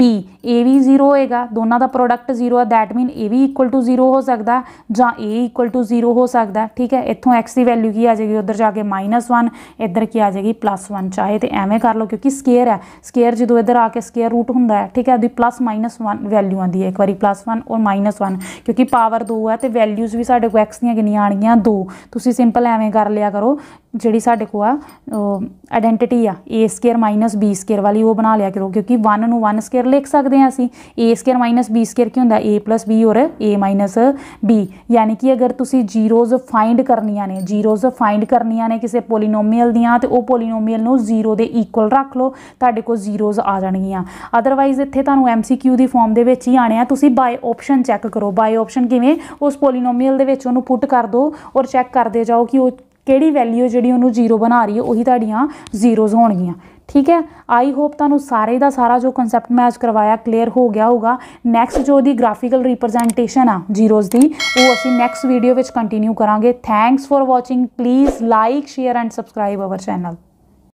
b a ਵੀ 0 ਹੋਏਗਾ ਦੋਨਾਂ ਦਾ ਪ੍ਰੋਡਕਟ 0 ਹੈ ਦੈਟ ਮੀਨ a ਵੀ ਇਕੁਅਲ ਟੂ 0 ਹੋ ਸਕਦਾ ਜਾਂ a ਇਕੁਅਲ ਟੂ 0 ਹੋ ਸਕਦਾ ਠੀਕ ਹੈ ਇੱਥੋਂ x ਦੀ ਵੈਲਿਊ ਕੀ ਆ ਜਾਏਗੀ ਉਧਰ ਜਾ ਕੇ ਮਾਈਨਸ 1 ਇੱਧਰ ਕੀ ਆ ਜਾਏਗੀ ਪਲੱਸ 1 ਚਾਹੇ ਤੇ ਐਵੇਂ ਕਰ ਲਓ ਕਿਉਂਕਿ ਸਕੁਅਰ ਹੈ ਸਕੁਅਰ ਜਦੋਂ ਇੱਧਰ ਆ ਕੇ ਸਕੁਅਰ ਰੂਟ ਹੁੰਦਾ ਹੈ ਠੀਕ ਹੈ ਉਹਦੀ ਪਲੱਸ ਮਾਈਨਸ 1 ਵੈਲਿਊ ਆਂਦੀ ਹੈ ਇੱਕ ਵਾਰੀ ਪਲੱਸ 1 ਔਰ ਮਾਈਨਸ 1 ਕਿਉਂਕਿ ਪਾਵਰ 2 ਹੈ ਤੇ ਵੈਲਿਊਜ਼ ਵੀ ਸਾਡੇ ਕੋ x ਦੀਆਂ ਕਿੰਨੀਆਂ ਆਣਗੀਆਂ 2 ਤੁਸੀਂ ਸਿੰਪਲ ਐਵੇਂ ਕਰ ਲਿਆ ਕਰੋ ਜਿਹੜੀ ਸਾਡੇ ਕੋ ਆ ਆਇਡੈਂਟੀਟੀ ਆ a square minus b square ਵਾਲੀ ਉਹ ਬਣਾ ਲਿਆ ਕਰੋ ਕਿਉਂਕਿ 1 ਨੂੰ 1 ਸਕੁਅਰ ਲਿਖ ਸਕਦੇ ਆ ਅਸੀਂ a square minus b square ਕੀ ਹੁੰਦਾ a b ਔਰ a ਮਾਈਨਸ b ਯਾਨੀ ਕਿ ਅਗਰ ਤੁਸੀਂ ਜ਼ੀਰੋਜ਼ ਫਾਈਂਡ ਕਰਨੀਆਂ ਨੇ ਜ਼ੀਰੋਜ਼ ਫਾਈਂਡ ਕਰਨੀਆਂ ਨੇ ਕਿਸੇ ਪੋਲੀਨੋਮੀਅਲ ਦੀਆਂ ਤੇ ਉਹ ਪੋਲੀਨੋਮੀਅਲ ਨੂੰ ਜ਼ੀਰੋ ਦੇ ਇਕੁਅਲ ਰੱਖ ਲਓ ਤੁਹਾਡੇ ਕੋ ਜ਼ੀਰੋਜ਼ ਆ ਜਾਣਗੀਆਂ ਅਦਰਵਾਈਜ਼ ਇੱਥੇ ਤੁਹਾਨੂੰ MCQ ਦੀ ਫਾਰਮ ਦੇ ਵਿੱਚ ਹੀ ਆਣਿਆ ਤੁਸੀਂ ਬਾਈ ਆਪਸ਼ਨ ਚੈੱਕ ਕਰੋ ਬਾਈ ਆਪਸ਼ਨ ਕਿਵੇਂ ਉਸ ਪੋਲੀਨੋਮੀਅਲ ਦੇ ਵਿੱਚ ਉਹਨੂੰ ਪੁੱਟ ਕਰ ਦਿਓ ਔਰ ਚੈੱਕ ਕਰਦੇ ਜਾਓ ਕਿ ਉਹ ਕਿਹੜੀ ਵੈਲਿਊ ਜਿਹੜੀ ਉਹਨੂੰ ਜ਼ੀਰੋ ਬਣਾ ਰਹੀ ਹੈ ਉਹੀ ਤੁਹਾਡੀਆਂ ਜ਼ੀਰੋਜ਼ ਹੋਣਗੀਆਂ ਠੀਕ ਹੈ ਆਈ ਹੋਪ ਤੁਹਾਨੂੰ ਸਾਰੇ ਦਾ ਸਾਰਾ ਜੋ ਕਨਸੈਪਟ ਮੈਂ ਅੱਜ ਕਰਵਾਇਆ ਕਲੀਅਰ ਹੋ ਗਿਆ ਹੋਗਾ ਨੈਕਸਟ ਜੋ ਦੀ ਗ੍ਰਾਫੀਕਲ ਰਿਪਰੈਜ਼ੈਂਟੇਸ਼ਨ ਆ ਜ਼ੀਰੋਜ਼ ਦੀ ਉਹ ਅਸੀਂ ਨੈਕਸਟ ਵੀਡੀਓ ਵਿੱਚ ਕੰਟੀਨਿਊ ਕਰਾਂਗੇ thanks for watching please like share and subscribe our channel